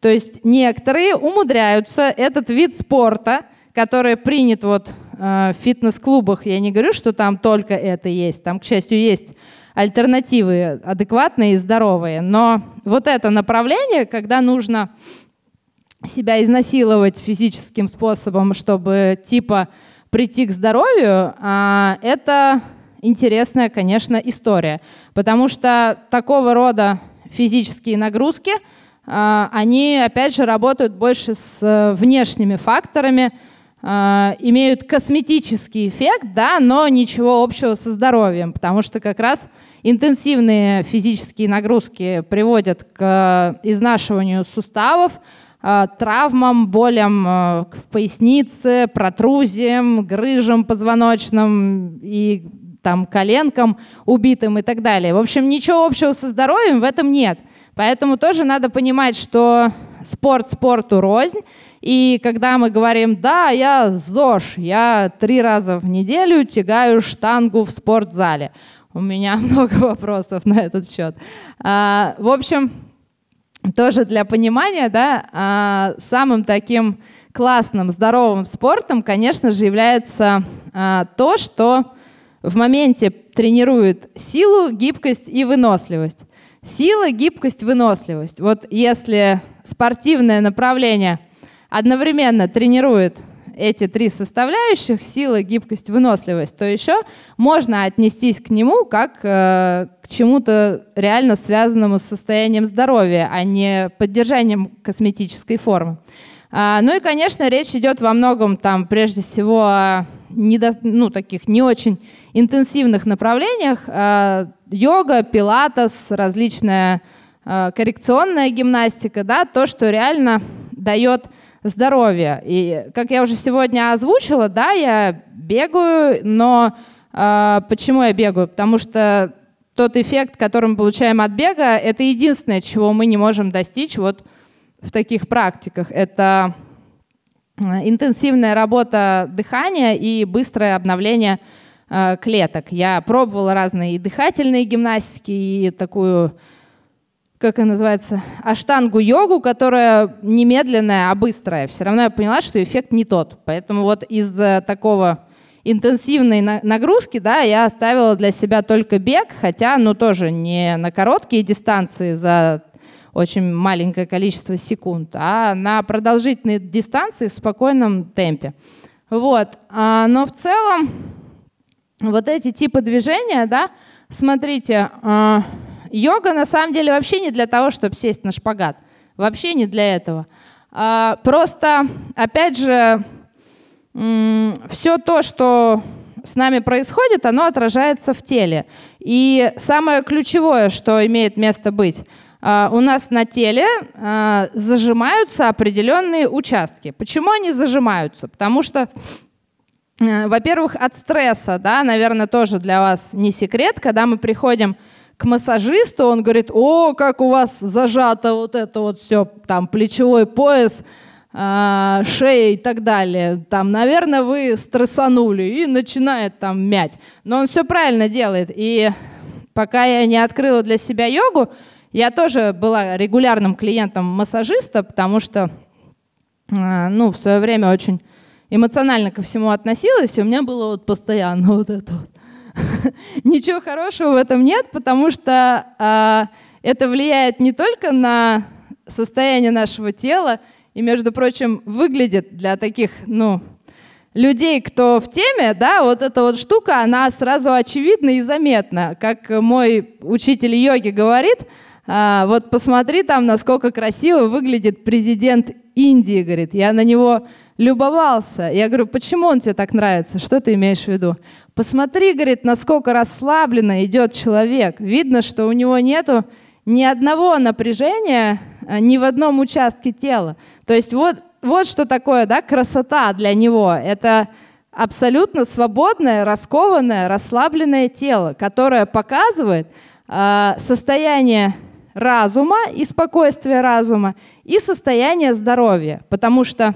То есть некоторые умудряются этот вид спорта, который принят вот э, в фитнес-клубах, я не говорю, что там только это есть, там, к счастью, есть альтернативы адекватные и здоровые, но вот это направление, когда нужно себя изнасиловать физическим способом, чтобы типа прийти к здоровью, а, это интересная, конечно, история. Потому что такого рода физические нагрузки, а, они, опять же, работают больше с э, внешними факторами, а, имеют косметический эффект, да, но ничего общего со здоровьем, потому что как раз интенсивные физические нагрузки приводят к э, изнашиванию суставов, Э, травмам, болям э, в пояснице, протрузиям, грыжам позвоночным и там коленкам убитым и так далее. В общем, ничего общего со здоровьем в этом нет. Поэтому тоже надо понимать, что спорт спорту рознь. И когда мы говорим, да, я ЗОЖ, я три раза в неделю тягаю штангу в спортзале. У меня много вопросов на этот счет. А, в общем, тоже для понимания, да, а, самым таким классным, здоровым спортом, конечно же, является а, то, что в моменте тренирует силу, гибкость и выносливость. Сила, гибкость, выносливость. Вот если спортивное направление одновременно тренирует эти три составляющих, сила, гибкость, выносливость, то еще можно отнестись к нему как э, к чему-то реально связанному с состоянием здоровья, а не поддержанием косметической формы. А, ну и, конечно, речь идет во многом там прежде всего о недо... ну, таких не очень интенсивных направлениях. А, йога, пилатес, различная э, коррекционная гимнастика, да, то, что реально дает здоровья. И, как я уже сегодня озвучила, да, я бегаю, но э, почему я бегаю? Потому что тот эффект, который мы получаем от бега, это единственное, чего мы не можем достичь вот в таких практиках. Это э, интенсивная работа дыхания и быстрое обновление э, клеток. Я пробовала разные и дыхательные гимнастики, и такую как она называется, аштангу-йогу, которая немедленная, а быстрая. Все равно я поняла, что эффект не тот. Поэтому вот из э, такого интенсивной нагрузки, да, я оставила для себя только бег, хотя, ну, тоже не на короткие дистанции за очень маленькое количество секунд, а на продолжительные дистанции в спокойном темпе. Вот. А, но в целом вот эти типы движения, да, смотрите, а, Йога на самом деле вообще не для того, чтобы сесть на шпагат. Вообще не для этого. А, просто, опять же, все то, что с нами происходит, оно отражается в теле. И самое ключевое, что имеет место быть, а, у нас на теле а, зажимаются определенные участки. Почему они зажимаются? Потому что э, во-первых, от стресса, да, наверное, тоже для вас не секрет, когда мы приходим к массажисту, он говорит, о, как у вас зажато вот это вот все, там, плечевой пояс, а, шея и так далее. Там, наверное, вы стрессанули и начинает там мять. Но он все правильно делает. И пока я не открыла для себя йогу, я тоже была регулярным клиентом массажиста, потому что а, ну, в свое время очень эмоционально ко всему относилась, и у меня было вот постоянно вот это вот Ничего хорошего в этом нет, потому что э, это влияет не только на состояние нашего тела, и, между прочим, выглядит для таких, ну, людей, кто в теме, да, вот эта вот штука, она сразу очевидна и заметна. Как мой учитель йоги говорит, а, вот посмотри там, насколько красиво выглядит президент Индии, говорит. Я на него любовался. Я говорю, почему он тебе так нравится? Что ты имеешь в виду? Посмотри, говорит, насколько расслабленно идет человек. Видно, что у него нету ни одного напряжения а, ни в одном участке тела. То есть вот, вот что такое да, красота для него. Это абсолютно свободное, раскованное, расслабленное тело, которое показывает э, состояние разума и спокойствие разума и состояние здоровья. Потому что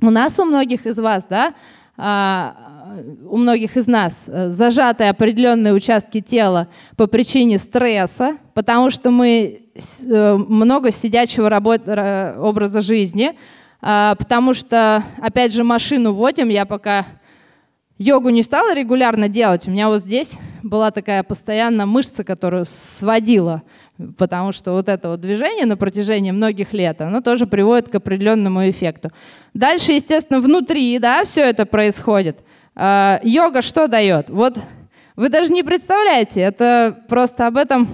у нас у многих из вас, да, а, у многих из нас э, зажаты определенные участки тела по причине стресса, потому что мы э, много сидячего работ... образа жизни, а, потому что, опять же, машину водим, я пока йогу не стала регулярно делать, у меня вот здесь была такая постоянная мышца, которую сводила, потому что вот это вот движение на протяжении многих лет, оно тоже приводит к определенному эффекту. Дальше, естественно, внутри, да, все это происходит. Э, йога что дает? Вот вы даже не представляете, это просто об этом,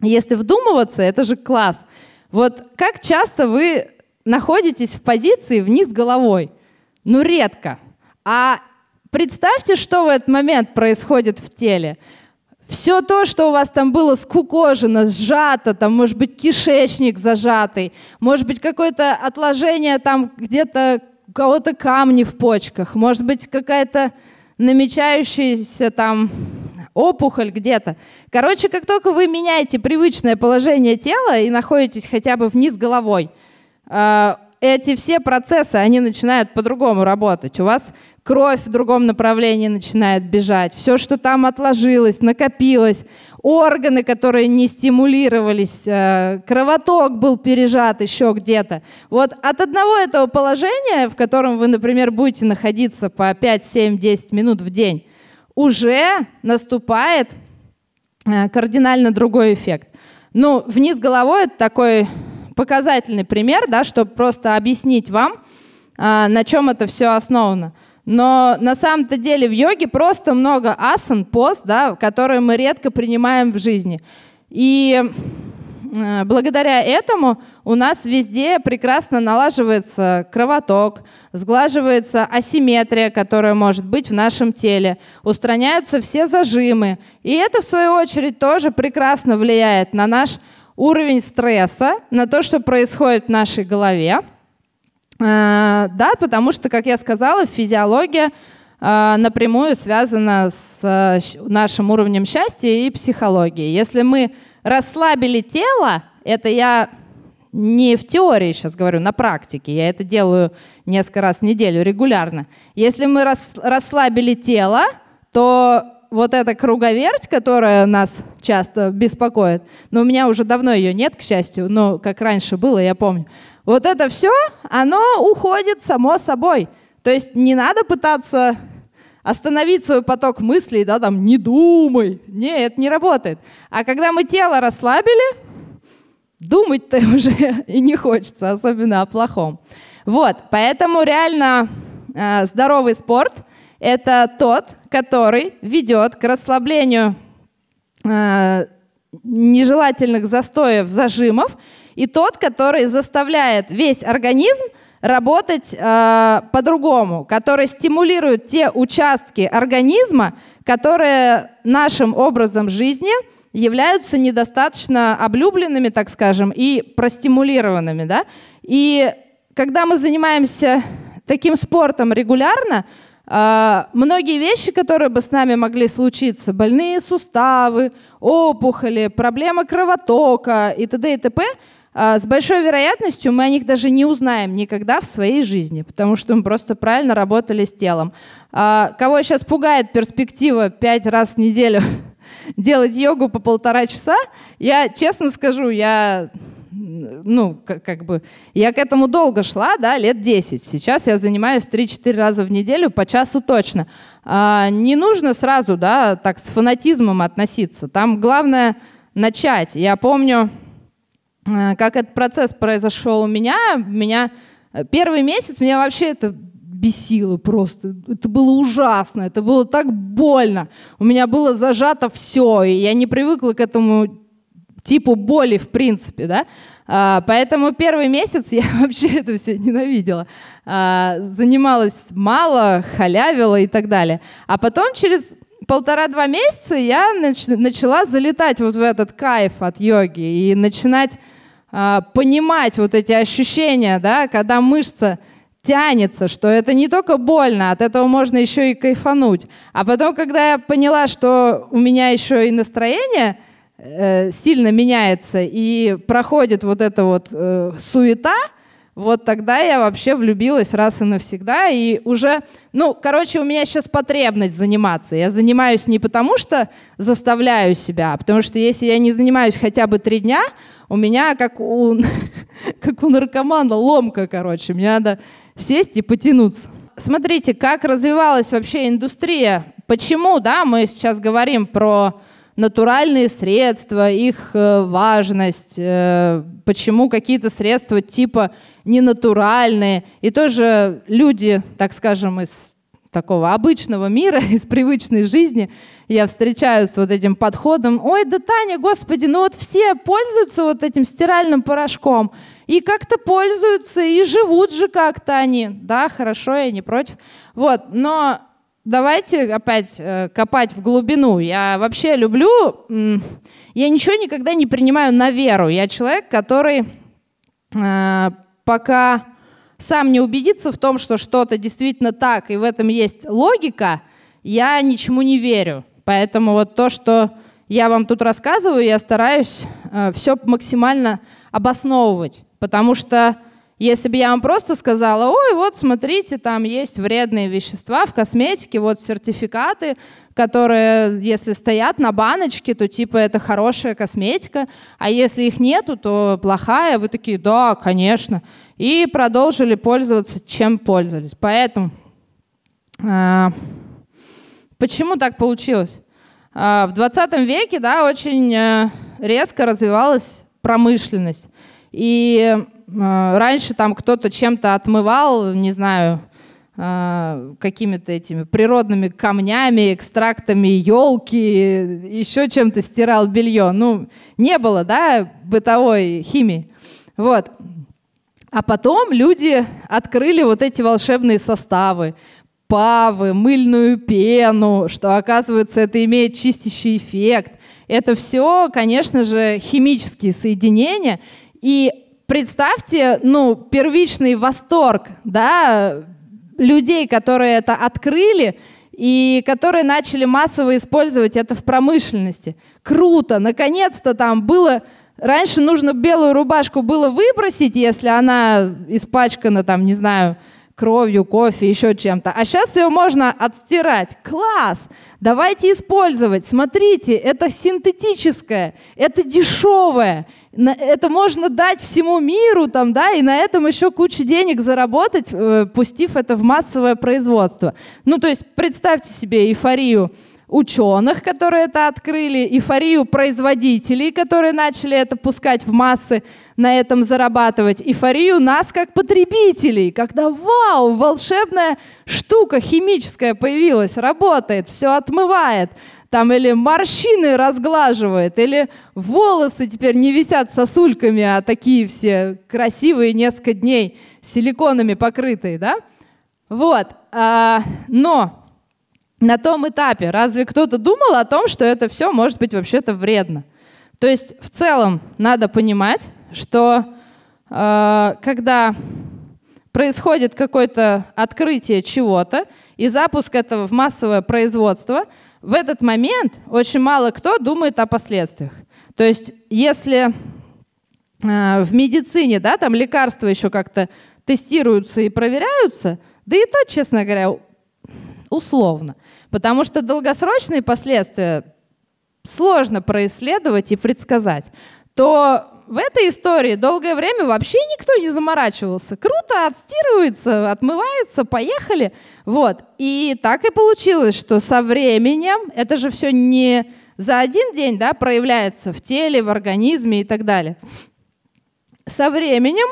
если вдумываться, это же класс. Вот как часто вы находитесь в позиции вниз головой? Ну, редко. А представьте, что в этот момент происходит в теле. Все то, что у вас там было скукожено, сжато, там, может быть, кишечник зажатый, может быть, какое-то отложение там где-то у кого-то камни в почках, может быть, какая-то намечающаяся там опухоль где-то. Короче, как только вы меняете привычное положение тела и находитесь хотя бы вниз головой, а, эти все процессы, они начинают по-другому работать. У вас кровь в другом направлении начинает бежать, все, что там отложилось, накопилось, органы, которые не стимулировались, э, кровоток был пережат еще где-то. Вот от одного этого положения, в котором вы, например, будете находиться по 5, 7, 10 минут в день, уже наступает э, кардинально другой эффект. Ну, вниз головой это такой показательный пример, да, чтобы просто объяснить вам, а, на чем это все основано. Но на самом-то деле в йоге просто много асан, пост, да, которые мы редко принимаем в жизни. И э, благодаря этому у нас везде прекрасно налаживается кровоток, сглаживается асимметрия, которая может быть в нашем теле, устраняются все зажимы. И это, в свою очередь, тоже прекрасно влияет на наш уровень стресса на то, что происходит в нашей голове. А, да, потому что, как я сказала, физиология а, напрямую связана с а, нашим уровнем счастья и психологии. Если мы расслабили тело, это я не в теории сейчас говорю, на практике, я это делаю несколько раз в неделю регулярно. Если мы расслабили тело, то вот эта круговерть, которая нас часто беспокоит, но у меня уже давно ее нет, к счастью, но как раньше было, я помню. Вот это все, оно уходит само собой. То есть не надо пытаться остановить свой поток мыслей, да, там, не думай. Нет, это не работает. А когда мы тело расслабили, думать-то уже и не хочется, особенно о плохом. Вот, поэтому реально э, здоровый спорт — это тот, который ведет к расслаблению э, нежелательных застоев, зажимов, и тот, который заставляет весь организм работать э, по-другому, который стимулирует те участки организма, которые нашим образом жизни являются недостаточно облюбленными, так скажем, и простимулированными. Да? И когда мы занимаемся таким спортом регулярно, а, многие вещи, которые бы с нами могли случиться, больные суставы, опухоли, проблемы кровотока и т.д. и т.п., а, с большой вероятностью мы о них даже не узнаем никогда в своей жизни, потому что мы просто правильно работали с телом. А, кого сейчас пугает перспектива пять раз в неделю делать йогу по полтора часа, я честно скажу, я ну, как, как бы, я к этому долго шла, да, лет 10. Сейчас я занимаюсь 3-4 раза в неделю, по часу точно. А, не нужно сразу, да, так с фанатизмом относиться. Там главное начать. Я помню, э, как этот процесс произошел у меня. Меня э, первый месяц, меня вообще это бесило просто. Это было ужасно, это было так больно. У меня было зажато все, и я не привыкла к этому типу боли, в принципе, да. А, поэтому первый месяц я вообще это все ненавидела. А, занималась мало, халявила и так далее. А потом через полтора-два месяца я нач начала залетать вот в этот кайф от йоги и начинать а, понимать вот эти ощущения, да, когда мышца тянется, что это не только больно, от этого можно еще и кайфануть. А потом, когда я поняла, что у меня еще и настроение – Э, сильно меняется и проходит вот эта вот э, суета, вот тогда я вообще влюбилась раз и навсегда. И уже, ну, короче, у меня сейчас потребность заниматься. Я занимаюсь не потому, что заставляю себя, а потому что если я не занимаюсь хотя бы три дня, у меня как у, как у наркомана ломка, короче. Мне надо сесть и потянуться. Смотрите, как развивалась вообще индустрия. Почему, да, мы сейчас говорим про натуральные средства, их э, важность, э, почему какие-то средства типа ненатуральные. И тоже люди, так скажем, из такого обычного мира, из привычной жизни, я встречаюсь с вот этим подходом. Ой, да Таня, господи, ну вот все пользуются вот этим стиральным порошком. И как-то пользуются, и живут же как-то они. Да, хорошо, я не против. Вот, но давайте опять э, копать в глубину. Я вообще люблю... Э, я ничего никогда не принимаю на веру. Я человек, который э, пока сам не убедится в том, что что-то действительно так, и в этом есть логика, я ничему не верю. Поэтому вот то, что я вам тут рассказываю, я стараюсь э, все максимально обосновывать. Потому что если бы я вам просто сказала, ой, вот смотрите, там есть вредные вещества в косметике, вот сертификаты, которые, если стоят на баночке, то типа это хорошая косметика, а если их нету, то плохая. Вы такие, да, конечно. И продолжили пользоваться, чем пользовались. Поэтому э, почему так получилось? Э, в 20 веке, да, очень э, резко развивалась промышленность. И Э, раньше там кто-то чем-то отмывал, не знаю, э, какими-то этими природными камнями, экстрактами елки, еще чем-то стирал белье. Ну, не было, да, бытовой химии. Вот. А потом люди открыли вот эти волшебные составы, павы, мыльную пену, что, оказывается, это имеет чистящий эффект. Это все, конечно же, химические соединения. И представьте, ну, первичный восторг, да, людей, которые это открыли, и которые начали массово использовать это в промышленности. Круто, наконец-то там было... Раньше нужно белую рубашку было выбросить, если она испачкана, там, не знаю, кровью, кофе, еще чем-то. А сейчас ее можно отстирать. Класс! Давайте использовать. Смотрите, это синтетическое, это дешевое. Это можно дать всему миру, там, да, и на этом еще кучу денег заработать, э, пустив это в массовое производство. Ну, то есть представьте себе эйфорию ученых, которые это открыли, эйфорию производителей, которые начали это пускать в массы, на этом зарабатывать, эйфорию нас как потребителей, когда вау, волшебная штука химическая появилась, работает, все отмывает, там или морщины разглаживает, или волосы теперь не висят сосульками, а такие все красивые несколько дней силиконами покрытые, да? Вот, а, но на том этапе. Разве кто-то думал о том, что это все может быть вообще-то вредно? То есть в целом надо понимать, что э, когда происходит какое-то открытие чего-то и запуск этого в массовое производство, в этот момент очень мало кто думает о последствиях. То есть если э, в медицине, да, там лекарства еще как-то тестируются и проверяются, да и то, честно говоря, условно. Потому что долгосрочные последствия сложно происследовать и предсказать, то в этой истории долгое время вообще никто не заморачивался. Круто отстирывается, отмывается, поехали. Вот. И так и получилось, что со временем это же все не за один день да, проявляется в теле, в организме и так далее. Со временем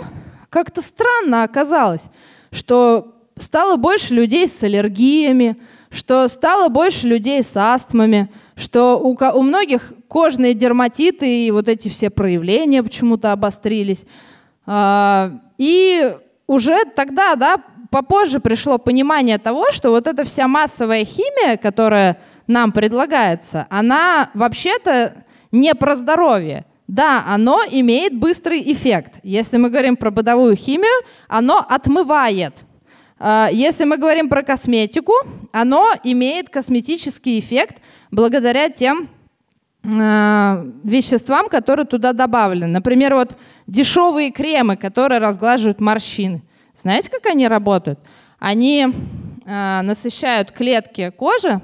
как-то странно оказалось, что стало больше людей с аллергиями, что стало больше людей с астмами, что у, у многих кожные дерматиты и вот эти все проявления почему-то обострились. А, и уже тогда, да, попозже пришло понимание того, что вот эта вся массовая химия, которая нам предлагается, она вообще-то не про здоровье. Да, оно имеет быстрый эффект. Если мы говорим про бытовую химию, оно отмывает – а, если мы говорим про косметику, оно имеет косметический эффект благодаря тем а, веществам, которые туда добавлены. Например, вот дешевые кремы, которые разглаживают морщины. Знаете, как они работают? Они а, насыщают клетки кожи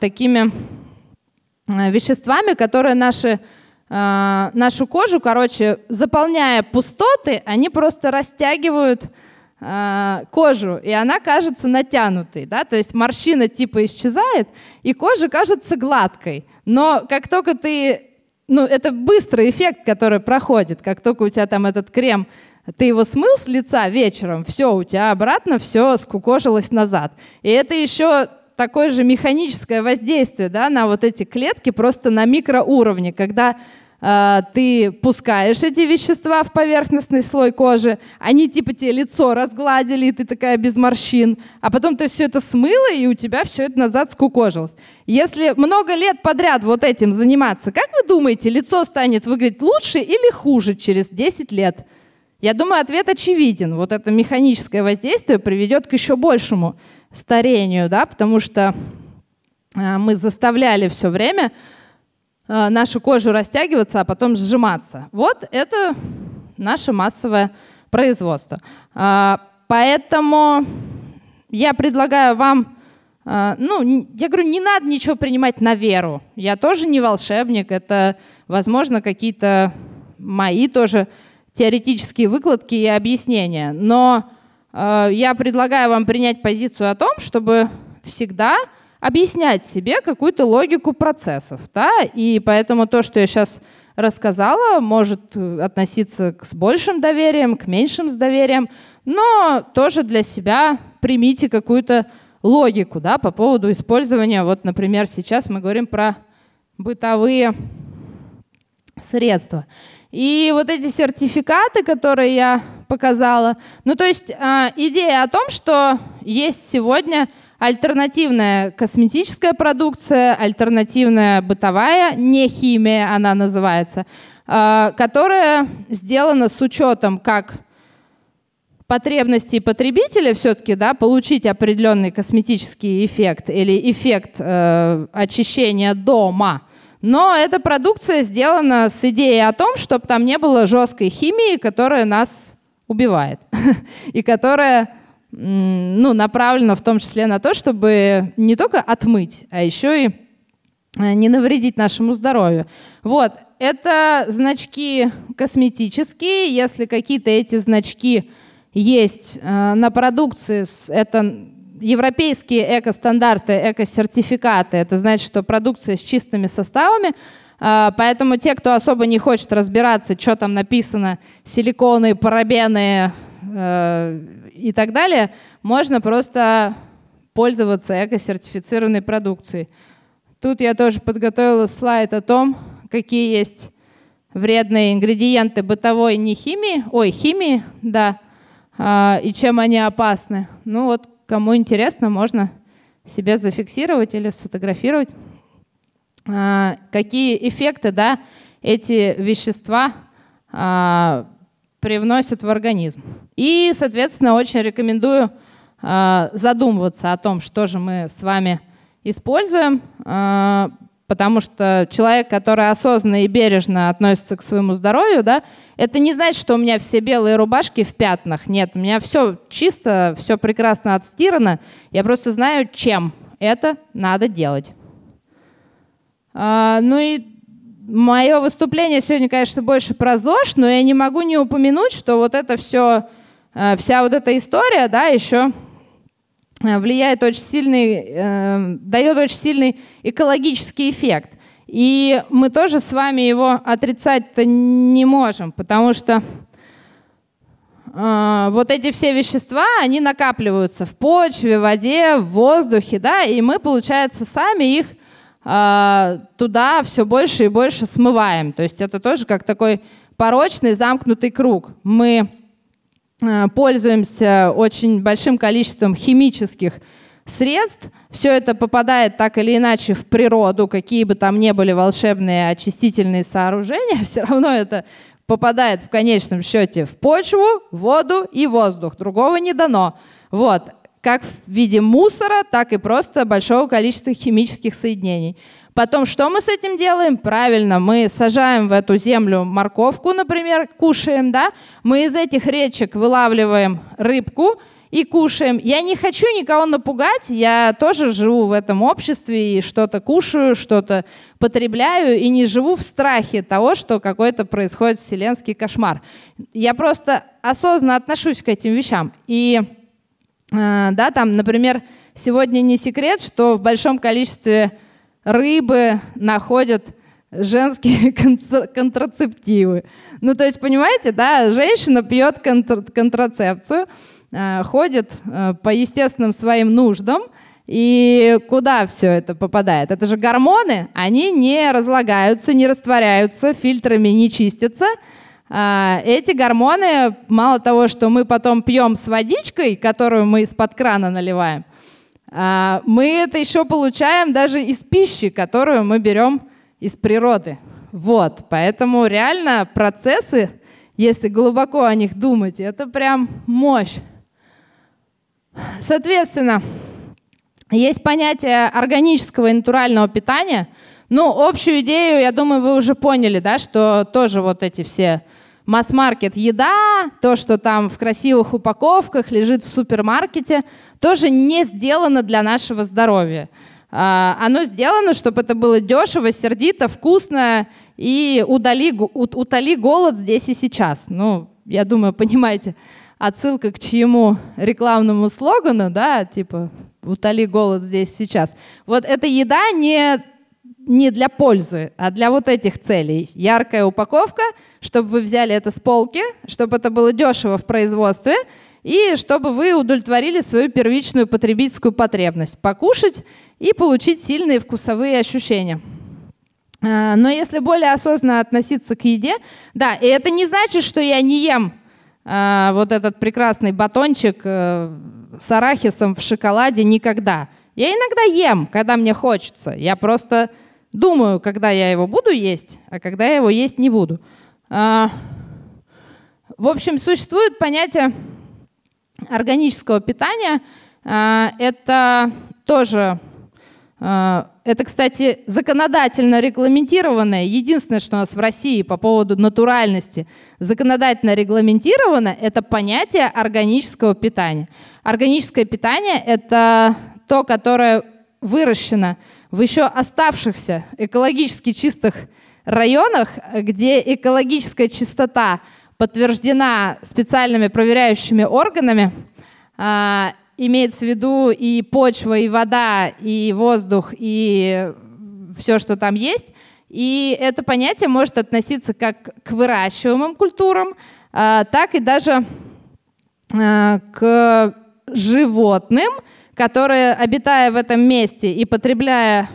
такими веществами, которые наши нашу кожу, короче, заполняя пустоты, они просто растягивают Э, кожу, и она кажется натянутой, да, то есть морщина типа исчезает, и кожа кажется гладкой. Но как только ты, ну, это быстрый эффект, который проходит, как только у тебя там этот крем, ты его смыл с лица вечером, все, у тебя обратно все скукожилось назад. И это еще такое же механическое воздействие, да, на вот эти клетки просто на микроуровне, когда Э, ты пускаешь эти вещества в поверхностный слой кожи, они типа тебе лицо разгладили, и ты такая без морщин, а потом ты все это смыла, и у тебя все это назад скукожилось. Если много лет подряд вот этим заниматься, как вы думаете, лицо станет выглядеть лучше или хуже через 10 лет? Я думаю, ответ очевиден. Вот это механическое воздействие приведет к еще большему старению, да, потому что э, мы заставляли все время Э, нашу кожу растягиваться, а потом сжиматься. Вот это наше массовое производство. А, поэтому я предлагаю вам, э, ну, я говорю, не надо ничего принимать на веру. Я тоже не волшебник, это, возможно, какие-то мои тоже теоретические выкладки и объяснения. Но э, я предлагаю вам принять позицию о том, чтобы всегда объяснять себе какую-то логику процессов. Да? И поэтому то, что я сейчас рассказала, может э, относиться к с большим доверием, к меньшим с доверием, но тоже для себя примите какую-то логику да, по поводу использования. Вот, например, сейчас мы говорим про бытовые средства. И вот эти сертификаты, которые я показала, ну то есть э, идея о том, что есть сегодня – Альтернативная косметическая продукция, альтернативная бытовая, не химия она называется, а, которая сделана с учетом как потребностей потребителя все-таки, да, получить определенный косметический эффект или эффект э, очищения дома. Но эта продукция сделана с идеей о том, чтобы там не было жесткой химии, которая нас убивает и которая ну, направлено в том числе на то, чтобы не только отмыть, а еще и э, не навредить нашему здоровью. Вот, это значки косметические. Если какие-то эти значки есть э, на продукции, это европейские эко-стандарты, эко-сертификаты. Это значит, что продукция с чистыми составами. Э, поэтому те, кто особо не хочет разбираться, что там написано, силиконы, парабены, Э, и так далее, можно просто пользоваться эко-сертифицированной продукцией. Тут я тоже подготовила слайд о том, какие есть вредные ингредиенты бытовой не химии, ой, химии, да, а, и чем они опасны. Ну вот, кому интересно, можно себе зафиксировать или сфотографировать, а, какие эффекты, да, эти вещества а, привносят в организм. И, соответственно, очень рекомендую а, задумываться о том, что же мы с вами используем, а, потому что человек, который осознанно и бережно относится к своему здоровью, да, это не значит, что у меня все белые рубашки в пятнах. Нет, у меня все чисто, все прекрасно отстирано. Я просто знаю, чем это надо делать. А, ну и Мое выступление сегодня, конечно, больше про ЗОЖ, но я не могу не упомянуть, что вот это все, э, вся вот эта история, да, еще э, влияет очень сильный, э, дает очень сильный экологический эффект. И мы тоже с вами его отрицать-то не можем, потому что э, вот эти все вещества, они накапливаются в почве, в воде, в воздухе, да, и мы, получается, сами их а, туда все больше и больше смываем. То есть это тоже как такой порочный замкнутый круг. Мы а, пользуемся очень большим количеством химических средств. Все это попадает так или иначе в природу, какие бы там ни были волшебные очистительные сооружения, все равно это попадает в конечном счете в почву, воду и воздух. Другого не дано. Вот как в виде мусора, так и просто большого количества химических соединений. Потом, что мы с этим делаем? Правильно, мы сажаем в эту землю морковку, например, кушаем, да? Мы из этих речек вылавливаем рыбку и кушаем. Я не хочу никого напугать, я тоже живу в этом обществе и что-то кушаю, что-то потребляю и не живу в страхе того, что какой-то происходит вселенский кошмар. Я просто осознанно отношусь к этим вещам. И Э, да, там, например, сегодня не секрет, что в большом количестве рыбы находят женские контрацептивы. Ну, то есть, понимаете, да, женщина пьет контр контрацепцию, э, ходит э, по естественным своим нуждам, и куда все это попадает? Это же гормоны, они не разлагаются, не растворяются, фильтрами не чистятся, а, эти гормоны, мало того, что мы потом пьем с водичкой, которую мы из-под крана наливаем, а, мы это еще получаем даже из пищи, которую мы берем из природы. Вот, поэтому реально процессы, если глубоко о них думать, это прям мощь. Соответственно, есть понятие органического и натурального питания. Ну, общую идею, я думаю, вы уже поняли, да, что тоже вот эти все масс-маркет еда, то, что там в красивых упаковках лежит в супермаркете, тоже не сделано для нашего здоровья. А, оно сделано, чтобы это было дешево, сердито, вкусно и удали, утоли голод здесь и сейчас. Ну, я думаю, понимаете, отсылка к чьему рекламному слогану, да, типа «утоли голод здесь сейчас». Вот эта еда не не для пользы, а для вот этих целей. Яркая упаковка, чтобы вы взяли это с полки, чтобы это было дешево в производстве, и чтобы вы удовлетворили свою первичную потребительскую потребность – покушать и получить сильные вкусовые ощущения. А, но если более осознанно относиться к еде, да, и это не значит, что я не ем э, вот этот прекрасный батончик э, с арахисом в шоколаде никогда. Я иногда ем, когда мне хочется. Я просто думаю, когда я его буду есть, а когда я его есть не буду. А, в общем, существует понятие органического питания. А, это тоже, а, это, кстати, законодательно регламентированное. Единственное, что у нас в России по поводу натуральности законодательно регламентировано, это понятие органического питания. Органическое питание – это то, которое выращено – в еще оставшихся экологически чистых районах, где экологическая чистота подтверждена специальными проверяющими органами, а, имеется в виду и почва, и вода, и воздух, и все, что там есть. И это понятие может относиться как к выращиваемым культурам, а, так и даже а, к животным – которые, обитая в этом месте и потребляя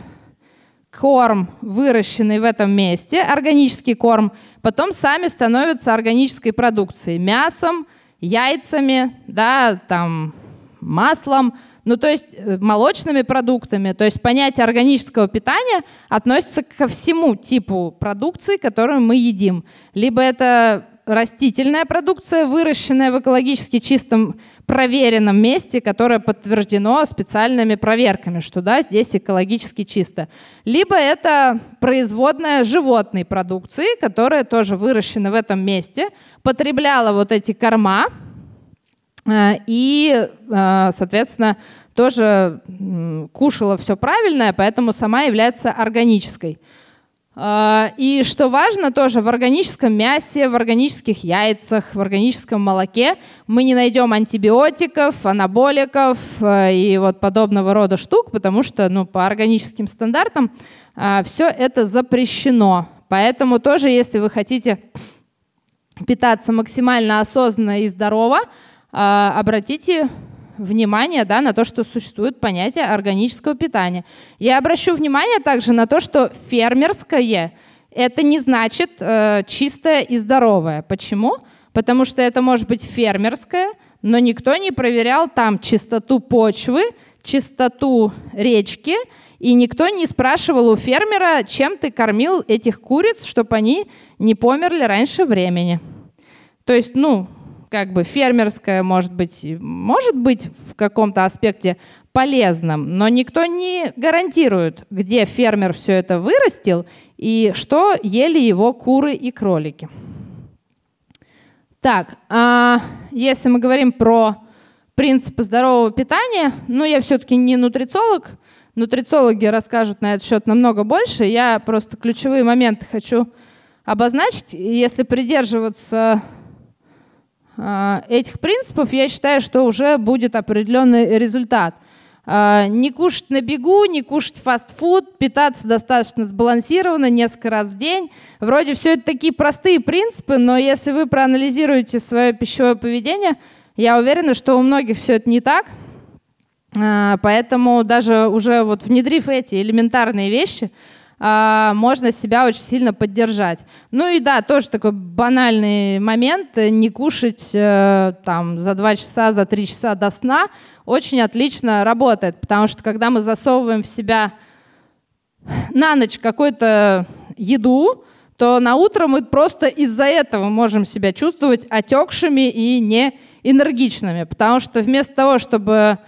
корм, выращенный в этом месте, органический корм, потом сами становятся органической продукцией, мясом, яйцами, да, там, маслом, ну то есть э, молочными продуктами. То есть понятие органического питания относится ко всему типу продукции, которую мы едим. Либо это растительная продукция, выращенная в экологически чистом проверенном месте, которое подтверждено специальными проверками, что да, здесь экологически чисто. Либо это производная животной продукции, которая тоже выращена в этом месте, потребляла вот эти корма э, и, э, соответственно, тоже кушала все правильное, поэтому сама является органической. А, и что важно тоже, в органическом мясе, в органических яйцах, в органическом молоке мы не найдем антибиотиков, анаболиков э, и вот подобного рода штук, потому что ну, по органическим стандартам а, все это запрещено. Поэтому тоже, если вы хотите питаться максимально осознанно и здорово, а, обратите внимание да, на то, что существует понятие органического питания. Я обращу внимание также на то, что фермерское это не значит э, чистое и здоровое. Почему? Потому что это может быть фермерское, но никто не проверял там чистоту почвы, чистоту речки, и никто не спрашивал у фермера, чем ты кормил этих куриц, чтобы они не померли раньше времени. То есть, ну, как бы фермерское, может быть, может быть в каком-то аспекте полезным, но никто не гарантирует, где фермер все это вырастил и что ели его куры и кролики. Так, а если мы говорим про принципы здорового питания, ну я все-таки не нутрициолог, нутрициологи расскажут на этот счет намного больше, я просто ключевые моменты хочу обозначить. Если придерживаться а, этих принципов, я считаю, что уже будет определенный результат. А, не кушать на бегу, не кушать фастфуд, питаться достаточно сбалансированно несколько раз в день. Вроде все это такие простые принципы, но если вы проанализируете свое пищевое поведение, я уверена, что у многих все это не так. А, поэтому даже уже вот внедрив эти элементарные вещи, а, можно себя очень сильно поддержать. Ну и да, тоже такой банальный момент, э, не кушать э, там за 2 часа, за 3 часа до сна очень отлично работает, потому что когда мы засовываем в себя на ночь какую-то еду, то на утро мы просто из-за этого можем себя чувствовать отекшими и не энергичными, потому что вместо того, чтобы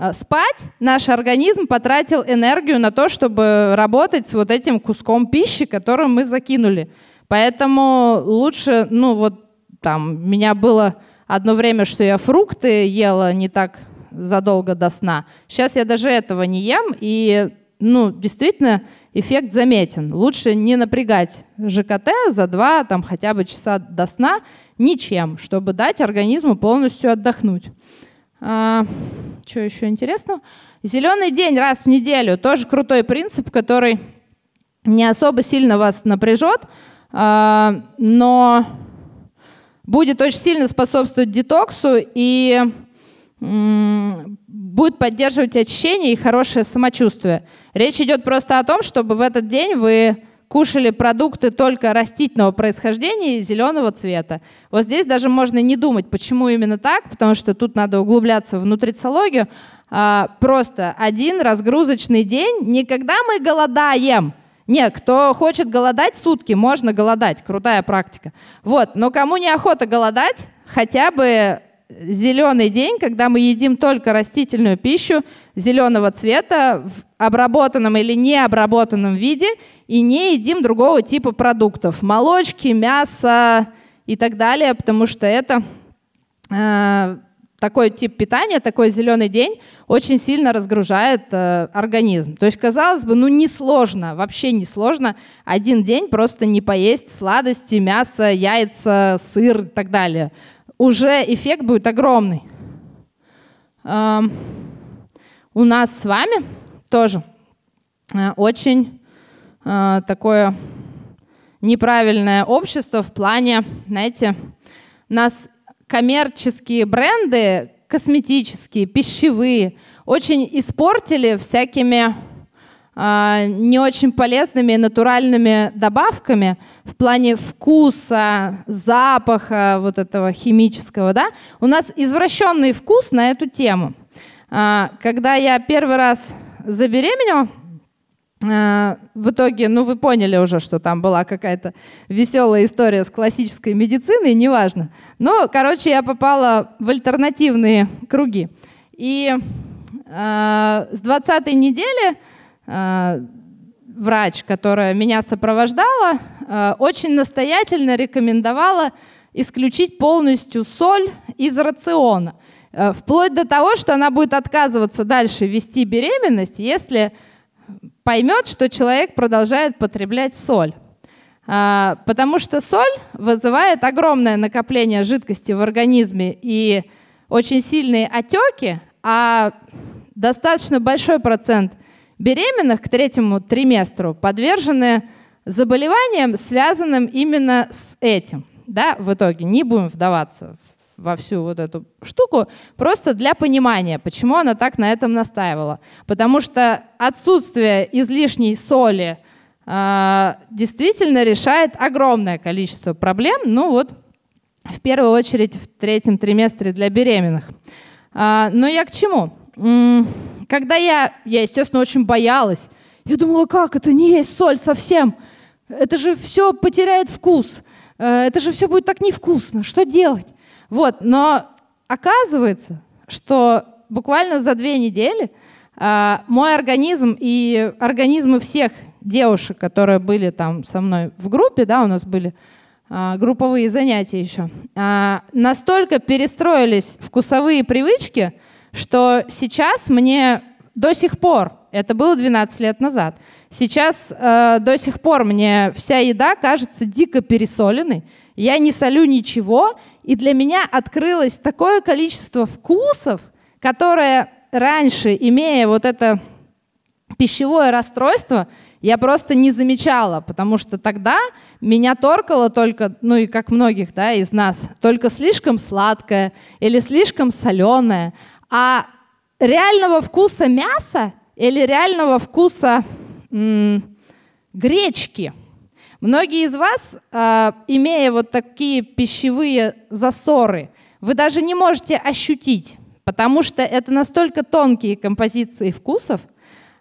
Э, спать, наш организм потратил энергию на то, чтобы работать с вот этим куском пищи, который мы закинули. Поэтому лучше, ну вот там, меня было одно время, что я фрукты ела не так задолго до сна. Сейчас я даже этого не ем, и ну, действительно, эффект заметен. Лучше не напрягать ЖКТ за два, там, хотя бы часа до сна ничем, чтобы дать организму полностью отдохнуть. А, что еще интересно? Зеленый день раз в неделю. Тоже крутой принцип, который не особо сильно вас напряжет, а, но будет очень сильно способствовать детоксу и будет поддерживать очищение и хорошее самочувствие. Речь идет просто о том, чтобы в этот день вы кушали продукты только растительного происхождения и зеленого цвета. Вот здесь даже можно не думать, почему именно так, потому что тут надо углубляться в нутрициологию. А, просто один разгрузочный день. Никогда мы голодаем. Не, кто хочет голодать сутки, можно голодать. Крутая практика. Вот, но кому неохота голодать, хотя бы зеленый день, когда мы едим только растительную пищу зеленого цвета в обработанном или необработанном виде и не едим другого типа продуктов, молочки, мясо и так далее, потому что это э, такой тип питания, такой зеленый день очень сильно разгружает э, организм. То есть, казалось бы, ну несложно, вообще несложно один день просто не поесть сладости, мясо, яйца, сыр и так далее – уже эффект будет огромный. У нас с вами тоже э, очень э, такое неправильное общество в плане, знаете, нас коммерческие бренды, косметические, пищевые, очень испортили всякими а, не очень полезными натуральными добавками в плане вкуса, запаха вот этого химического, да, у нас извращенный вкус на эту тему. А, когда я первый раз забеременела, а, в итоге, ну вы поняли уже, что там была какая-то веселая история с классической медициной, неважно. Но, короче, я попала в альтернативные круги. И э, с 20 недели Э, врач, которая меня сопровождала, э, очень настоятельно рекомендовала исключить полностью соль из рациона. Э, вплоть до того, что она будет отказываться дальше вести беременность, если поймет, что человек продолжает потреблять соль. Потому что соль вызывает огромное накопление жидкости в организме и очень сильные отеки, а достаточно большой процент – Беременных к третьему триместру подвержены заболеваниям, связанным именно с этим. Да, в итоге не будем вдаваться во всю вот эту штуку, просто для понимания, почему она так на этом настаивала. Потому что отсутствие излишней соли э, действительно решает огромное количество проблем, ну вот в первую очередь в третьем триместре для беременных. Э, но я к чему? Когда я, я, естественно, очень боялась. Я думала, как это не есть соль совсем? Это же все потеряет вкус. Э, это же все будет так невкусно. Что делать? Вот, но оказывается, что буквально за две недели э, мой организм и организмы всех девушек, которые были там со мной в группе, да, у нас были э, групповые занятия еще, настолько перестроились вкусовые привычки – что сейчас мне до сих пор, это было 12 лет назад, сейчас э, до сих пор мне вся еда кажется дико пересоленной, я не солю ничего, и для меня открылось такое количество вкусов, которое раньше, имея вот это пищевое расстройство, я просто не замечала, потому что тогда меня торкало только, ну и как многих да, из нас, только слишком сладкое или слишком соленое. А реального вкуса мяса или реального вкуса м, гречки. Многие из вас, э, имея вот такие пищевые засоры, вы даже не можете ощутить, потому что это настолько тонкие композиции вкусов,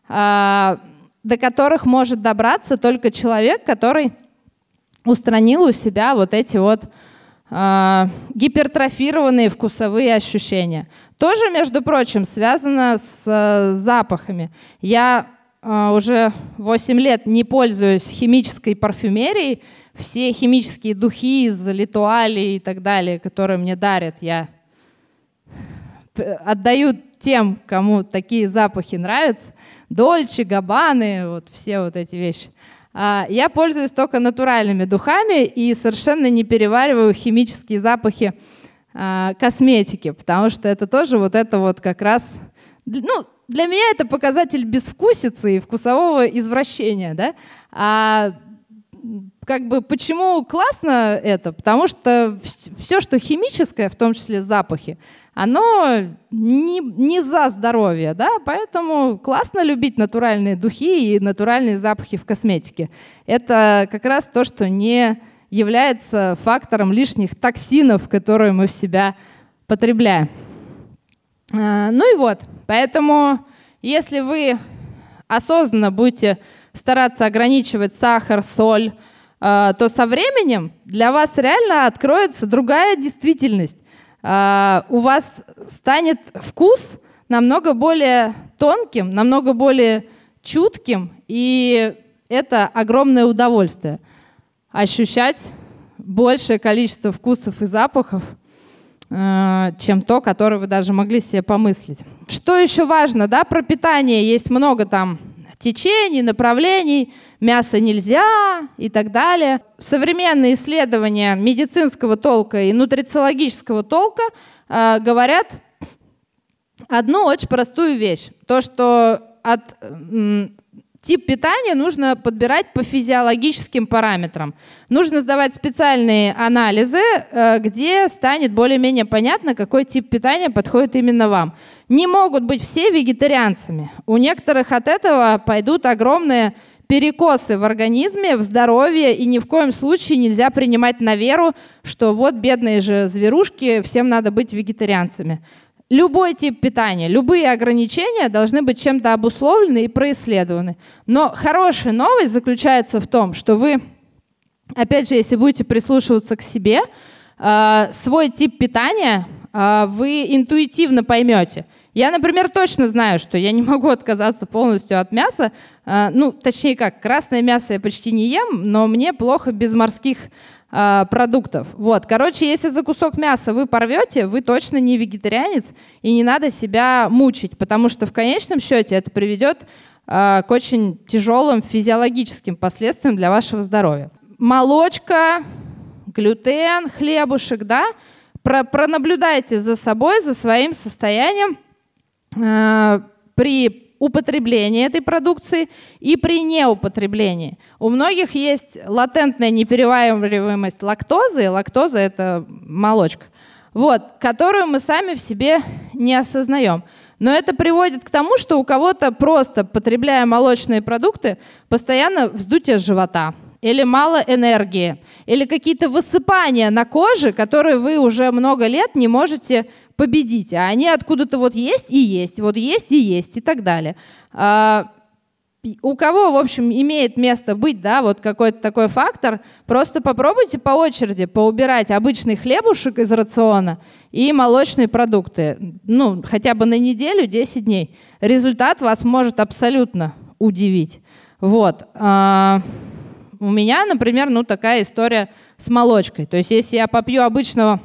э, до которых может добраться только человек, который устранил у себя вот эти вот а, гипертрофированные вкусовые ощущения. Тоже, между прочим, связано с э, запахами. Я э, уже 8 лет не пользуюсь химической парфюмерией. Все химические духи из литуали и так далее, которые мне дарят, я отдаю тем, кому такие запахи нравятся. Дольче, Габаны, вот все вот эти вещи. А, я пользуюсь только натуральными духами и совершенно не перевариваю химические запахи а, косметики, потому что это тоже вот это вот как раз... Ну, для меня это показатель безвкусицы и вкусового извращения, да? А как бы почему классно это? Потому что все, что химическое, в том числе запахи, оно не, не за здоровье, да, поэтому классно любить натуральные духи и натуральные запахи в косметике. Это как раз то, что не является фактором лишних токсинов, которые мы в себя потребляем. А, ну и вот, поэтому если вы осознанно будете стараться ограничивать сахар, соль, а, то со временем для вас реально откроется другая действительность. А, у вас станет вкус намного более тонким, намного более чутким, и это огромное удовольствие. Ощущать большее количество вкусов и запахов, а, чем то, которое вы даже могли себе помыслить. Что еще важно, да, про питание есть много там течений, направлений, мясо нельзя и так далее. Современные исследования медицинского толка и нутрициологического толка э, говорят одну очень простую вещь. То, что от тип питания нужно подбирать по физиологическим параметрам. Нужно сдавать специальные анализы, э, где станет более-менее понятно, какой тип питания подходит именно вам. Не могут быть все вегетарианцами. У некоторых от этого пойдут огромные перекосы в организме, в здоровье, и ни в коем случае нельзя принимать на веру, что вот бедные же зверушки, всем надо быть вегетарианцами любой тип питания, любые ограничения должны быть чем-то обусловлены и происследованы. Но хорошая новость заключается в том, что вы, опять же, если будете прислушиваться к себе, э, свой тип питания э, вы интуитивно поймете. Я, например, точно знаю, что я не могу отказаться полностью от мяса. Э, ну, точнее как, красное мясо я почти не ем, но мне плохо без морских а, продуктов. Вот, короче, если за кусок мяса вы порвете, вы точно не вегетарианец, и не надо себя мучить, потому что в конечном счете это приведет э, к очень тяжелым физиологическим последствиям для вашего здоровья. Молочка, глютен, хлебушек, да, Про, пронаблюдайте за собой, за своим состоянием э, при употреблении этой продукции и при неупотреблении. У многих есть латентная неперевариваемость лактозы, лактоза – это молочка, вот, которую мы сами в себе не осознаем. Но это приводит к тому, что у кого-то просто, потребляя молочные продукты, постоянно вздутие живота или мало энергии, или какие-то высыпания на коже, которые вы уже много лет не можете победите, а они откуда-то вот есть и есть, вот есть и есть и так далее. А, у кого, в общем, имеет место быть, да, вот какой-то такой фактор, просто попробуйте по очереди поубирать обычный хлебушек из рациона и молочные продукты, ну, хотя бы на неделю, 10 дней. Результат вас может абсолютно удивить. Вот. А, у меня, например, ну, такая история с молочкой. То есть если я попью обычного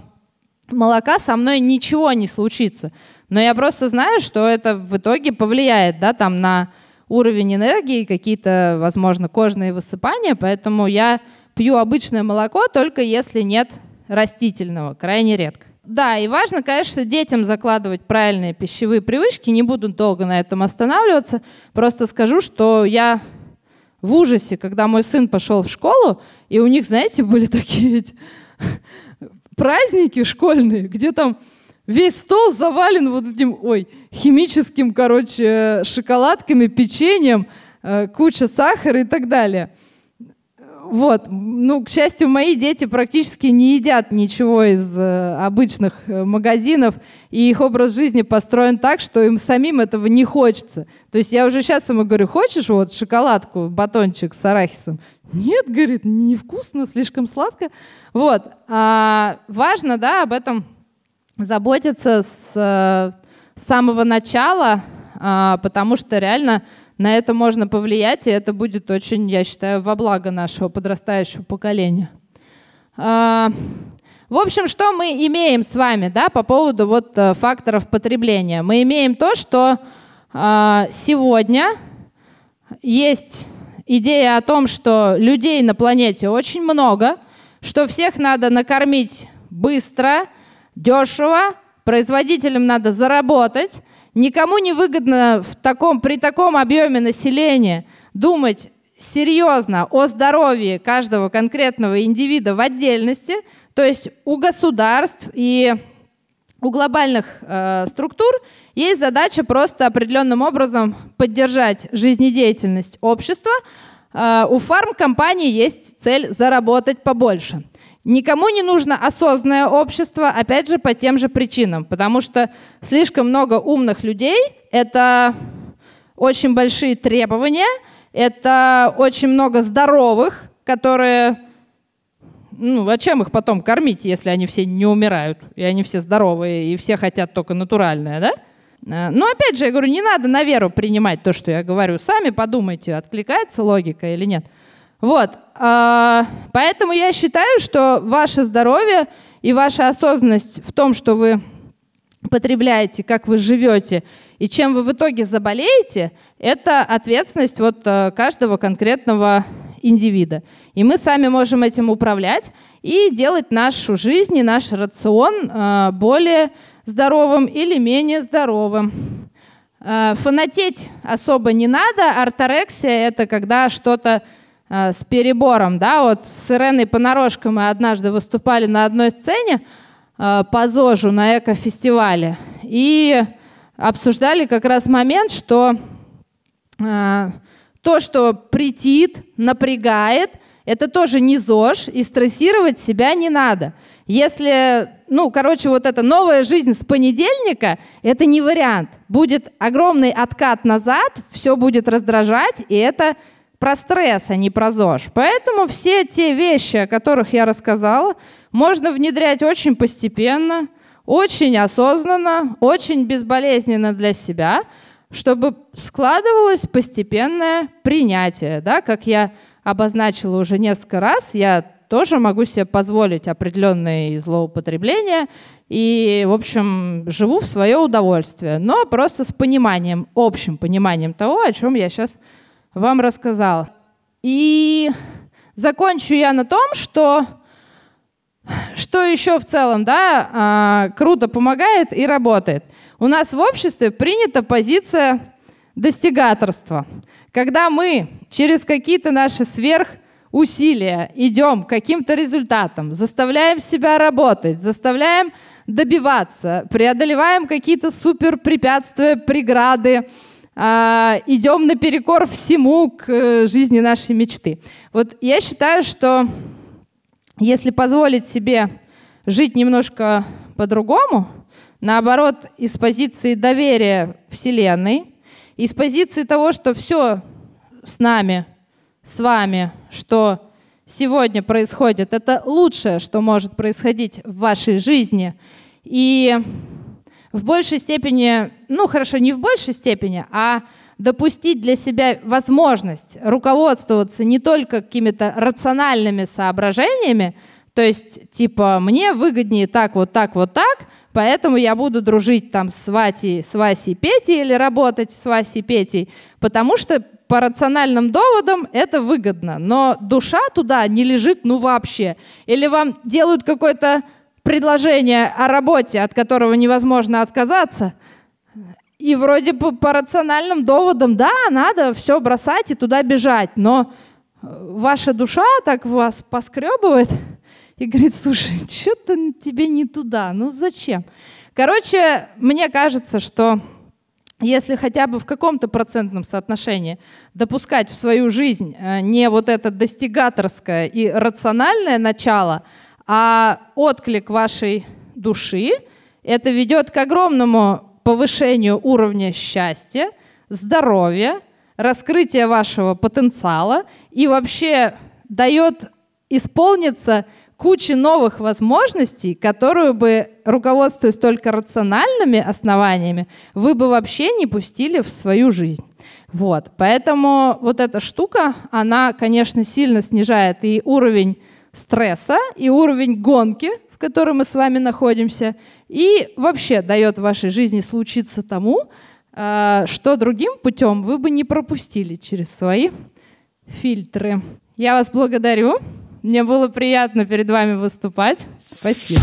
молока со мной ничего не случится. Но я просто знаю, что это в итоге повлияет да, там, на уровень энергии, какие-то, возможно, кожные высыпания. Поэтому я пью обычное молоко, только если нет растительного, крайне редко. Да, и важно, конечно, детям закладывать правильные пищевые привычки. Не буду долго на этом останавливаться. Просто скажу, что я в ужасе, когда мой сын пошел в школу, и у них, знаете, были такие праздники школьные, где там весь стол завален вот этим, ой, химическим, короче, э, шоколадками, печеньем, э, куча сахара и так далее. Вот, ну, к счастью, мои дети практически не едят ничего из э, обычных э, магазинов, и их образ жизни построен так, что им самим этого не хочется. То есть я уже сейчас ему говорю, хочешь вот шоколадку, батончик с арахисом? Нет, говорит, невкусно, слишком сладко. Вот, а, важно, да, об этом заботиться с, э, с самого начала, а, потому что реально на это можно повлиять, и это будет очень, я считаю, во благо нашего подрастающего поколения. А, в общем, что мы имеем с вами да, по поводу вот э, факторов потребления? Мы имеем то, что а, сегодня есть идея о том, что людей на планете очень много, что всех надо накормить быстро, дешево, производителям надо заработать, Никому не выгодно в таком, при таком объеме населения думать серьезно о здоровье каждого конкретного индивида в отдельности, то есть у государств и у глобальных э, структур есть задача просто определенным образом поддержать жизнедеятельность общества. Э, у фармкомпаний есть цель заработать побольше – Никому не нужно осознанное общество, опять же, по тем же причинам, потому что слишком много умных людей — это очень большие требования, это очень много здоровых, которые... Ну, а чем их потом кормить, если они все не умирают, и они все здоровые, и все хотят только натуральное, да? Э, но опять же, я говорю, не надо на веру принимать то, что я говорю. Сами подумайте, откликается логика или нет. Вот. А, поэтому я считаю, что ваше здоровье и ваша осознанность в том, что вы потребляете, как вы живете и чем вы в итоге заболеете, это ответственность вот э, каждого конкретного индивида. И мы сами можем этим управлять и делать нашу жизнь и наш рацион э, более здоровым или менее здоровым. Э, фанатеть особо не надо. Орторексия — это когда что-то Э, с перебором, да, вот с Иреной Понарошко мы однажды выступали на одной сцене э, по ЗОЖу на экофестивале и обсуждали как раз момент, что э, то, что притит, напрягает, это тоже не ЗОЖ, и стрессировать себя не надо. Если, ну, короче, вот эта новая жизнь с понедельника, это не вариант. Будет огромный откат назад, все будет раздражать, и это про стресс, а не про ЗОЖ. Поэтому все те вещи, о которых я рассказала, можно внедрять очень постепенно, очень осознанно, очень безболезненно для себя, чтобы складывалось постепенное принятие. Да? Как я обозначила уже несколько раз, я тоже могу себе позволить определенные злоупотребления и, в общем, живу в свое удовольствие, но просто с пониманием, общим пониманием того, о чем я сейчас говорю вам рассказал. И закончу я на том, что что еще в целом, да, а, круто помогает и работает. У нас в обществе принята позиция достигаторства. Когда мы через какие-то наши сверхусилия идем к каким-то результатам, заставляем себя работать, заставляем добиваться, преодолеваем какие-то суперпрепятствия, препятствия, преграды, э, а, идем наперекор всему к э, жизни нашей мечты. Вот я считаю, что если позволить себе жить немножко по-другому, наоборот, из позиции доверия Вселенной, из позиции того, что все с нами, с вами, что сегодня происходит, это лучшее, что может происходить в вашей жизни. И в большей степени, ну хорошо, не в большей степени, а допустить для себя возможность руководствоваться не только какими-то рациональными соображениями, то есть типа мне выгоднее так, вот так, вот так, поэтому я буду дружить там с Ватей, с Васей Петей или работать с Васей Петей, потому что по рациональным доводам это выгодно, но душа туда не лежит ну вообще. Или вам делают какой-то предложение о работе, от которого невозможно отказаться, и вроде бы по рациональным доводам, да, надо все бросать и туда бежать, но э, ваша душа так вас поскребывает и говорит, слушай, что-то тебе не туда, ну зачем? Короче, мне кажется, что если хотя бы в каком-то процентном соотношении допускать в свою жизнь э, не вот это достигаторское и рациональное начало, а отклик вашей души. Это ведет к огромному повышению уровня счастья, здоровья, раскрытия вашего потенциала и вообще дает исполниться куче новых возможностей, которую бы, руководствуясь только рациональными основаниями, вы бы вообще не пустили в свою жизнь. Вот. Поэтому вот эта штука, она, конечно, сильно снижает и уровень стресса и уровень гонки, в которой мы с вами находимся, и вообще дает вашей жизни случиться тому, э, что другим путем вы бы не пропустили через свои фильтры. Я вас благодарю. Мне было приятно перед вами выступать. Спасибо.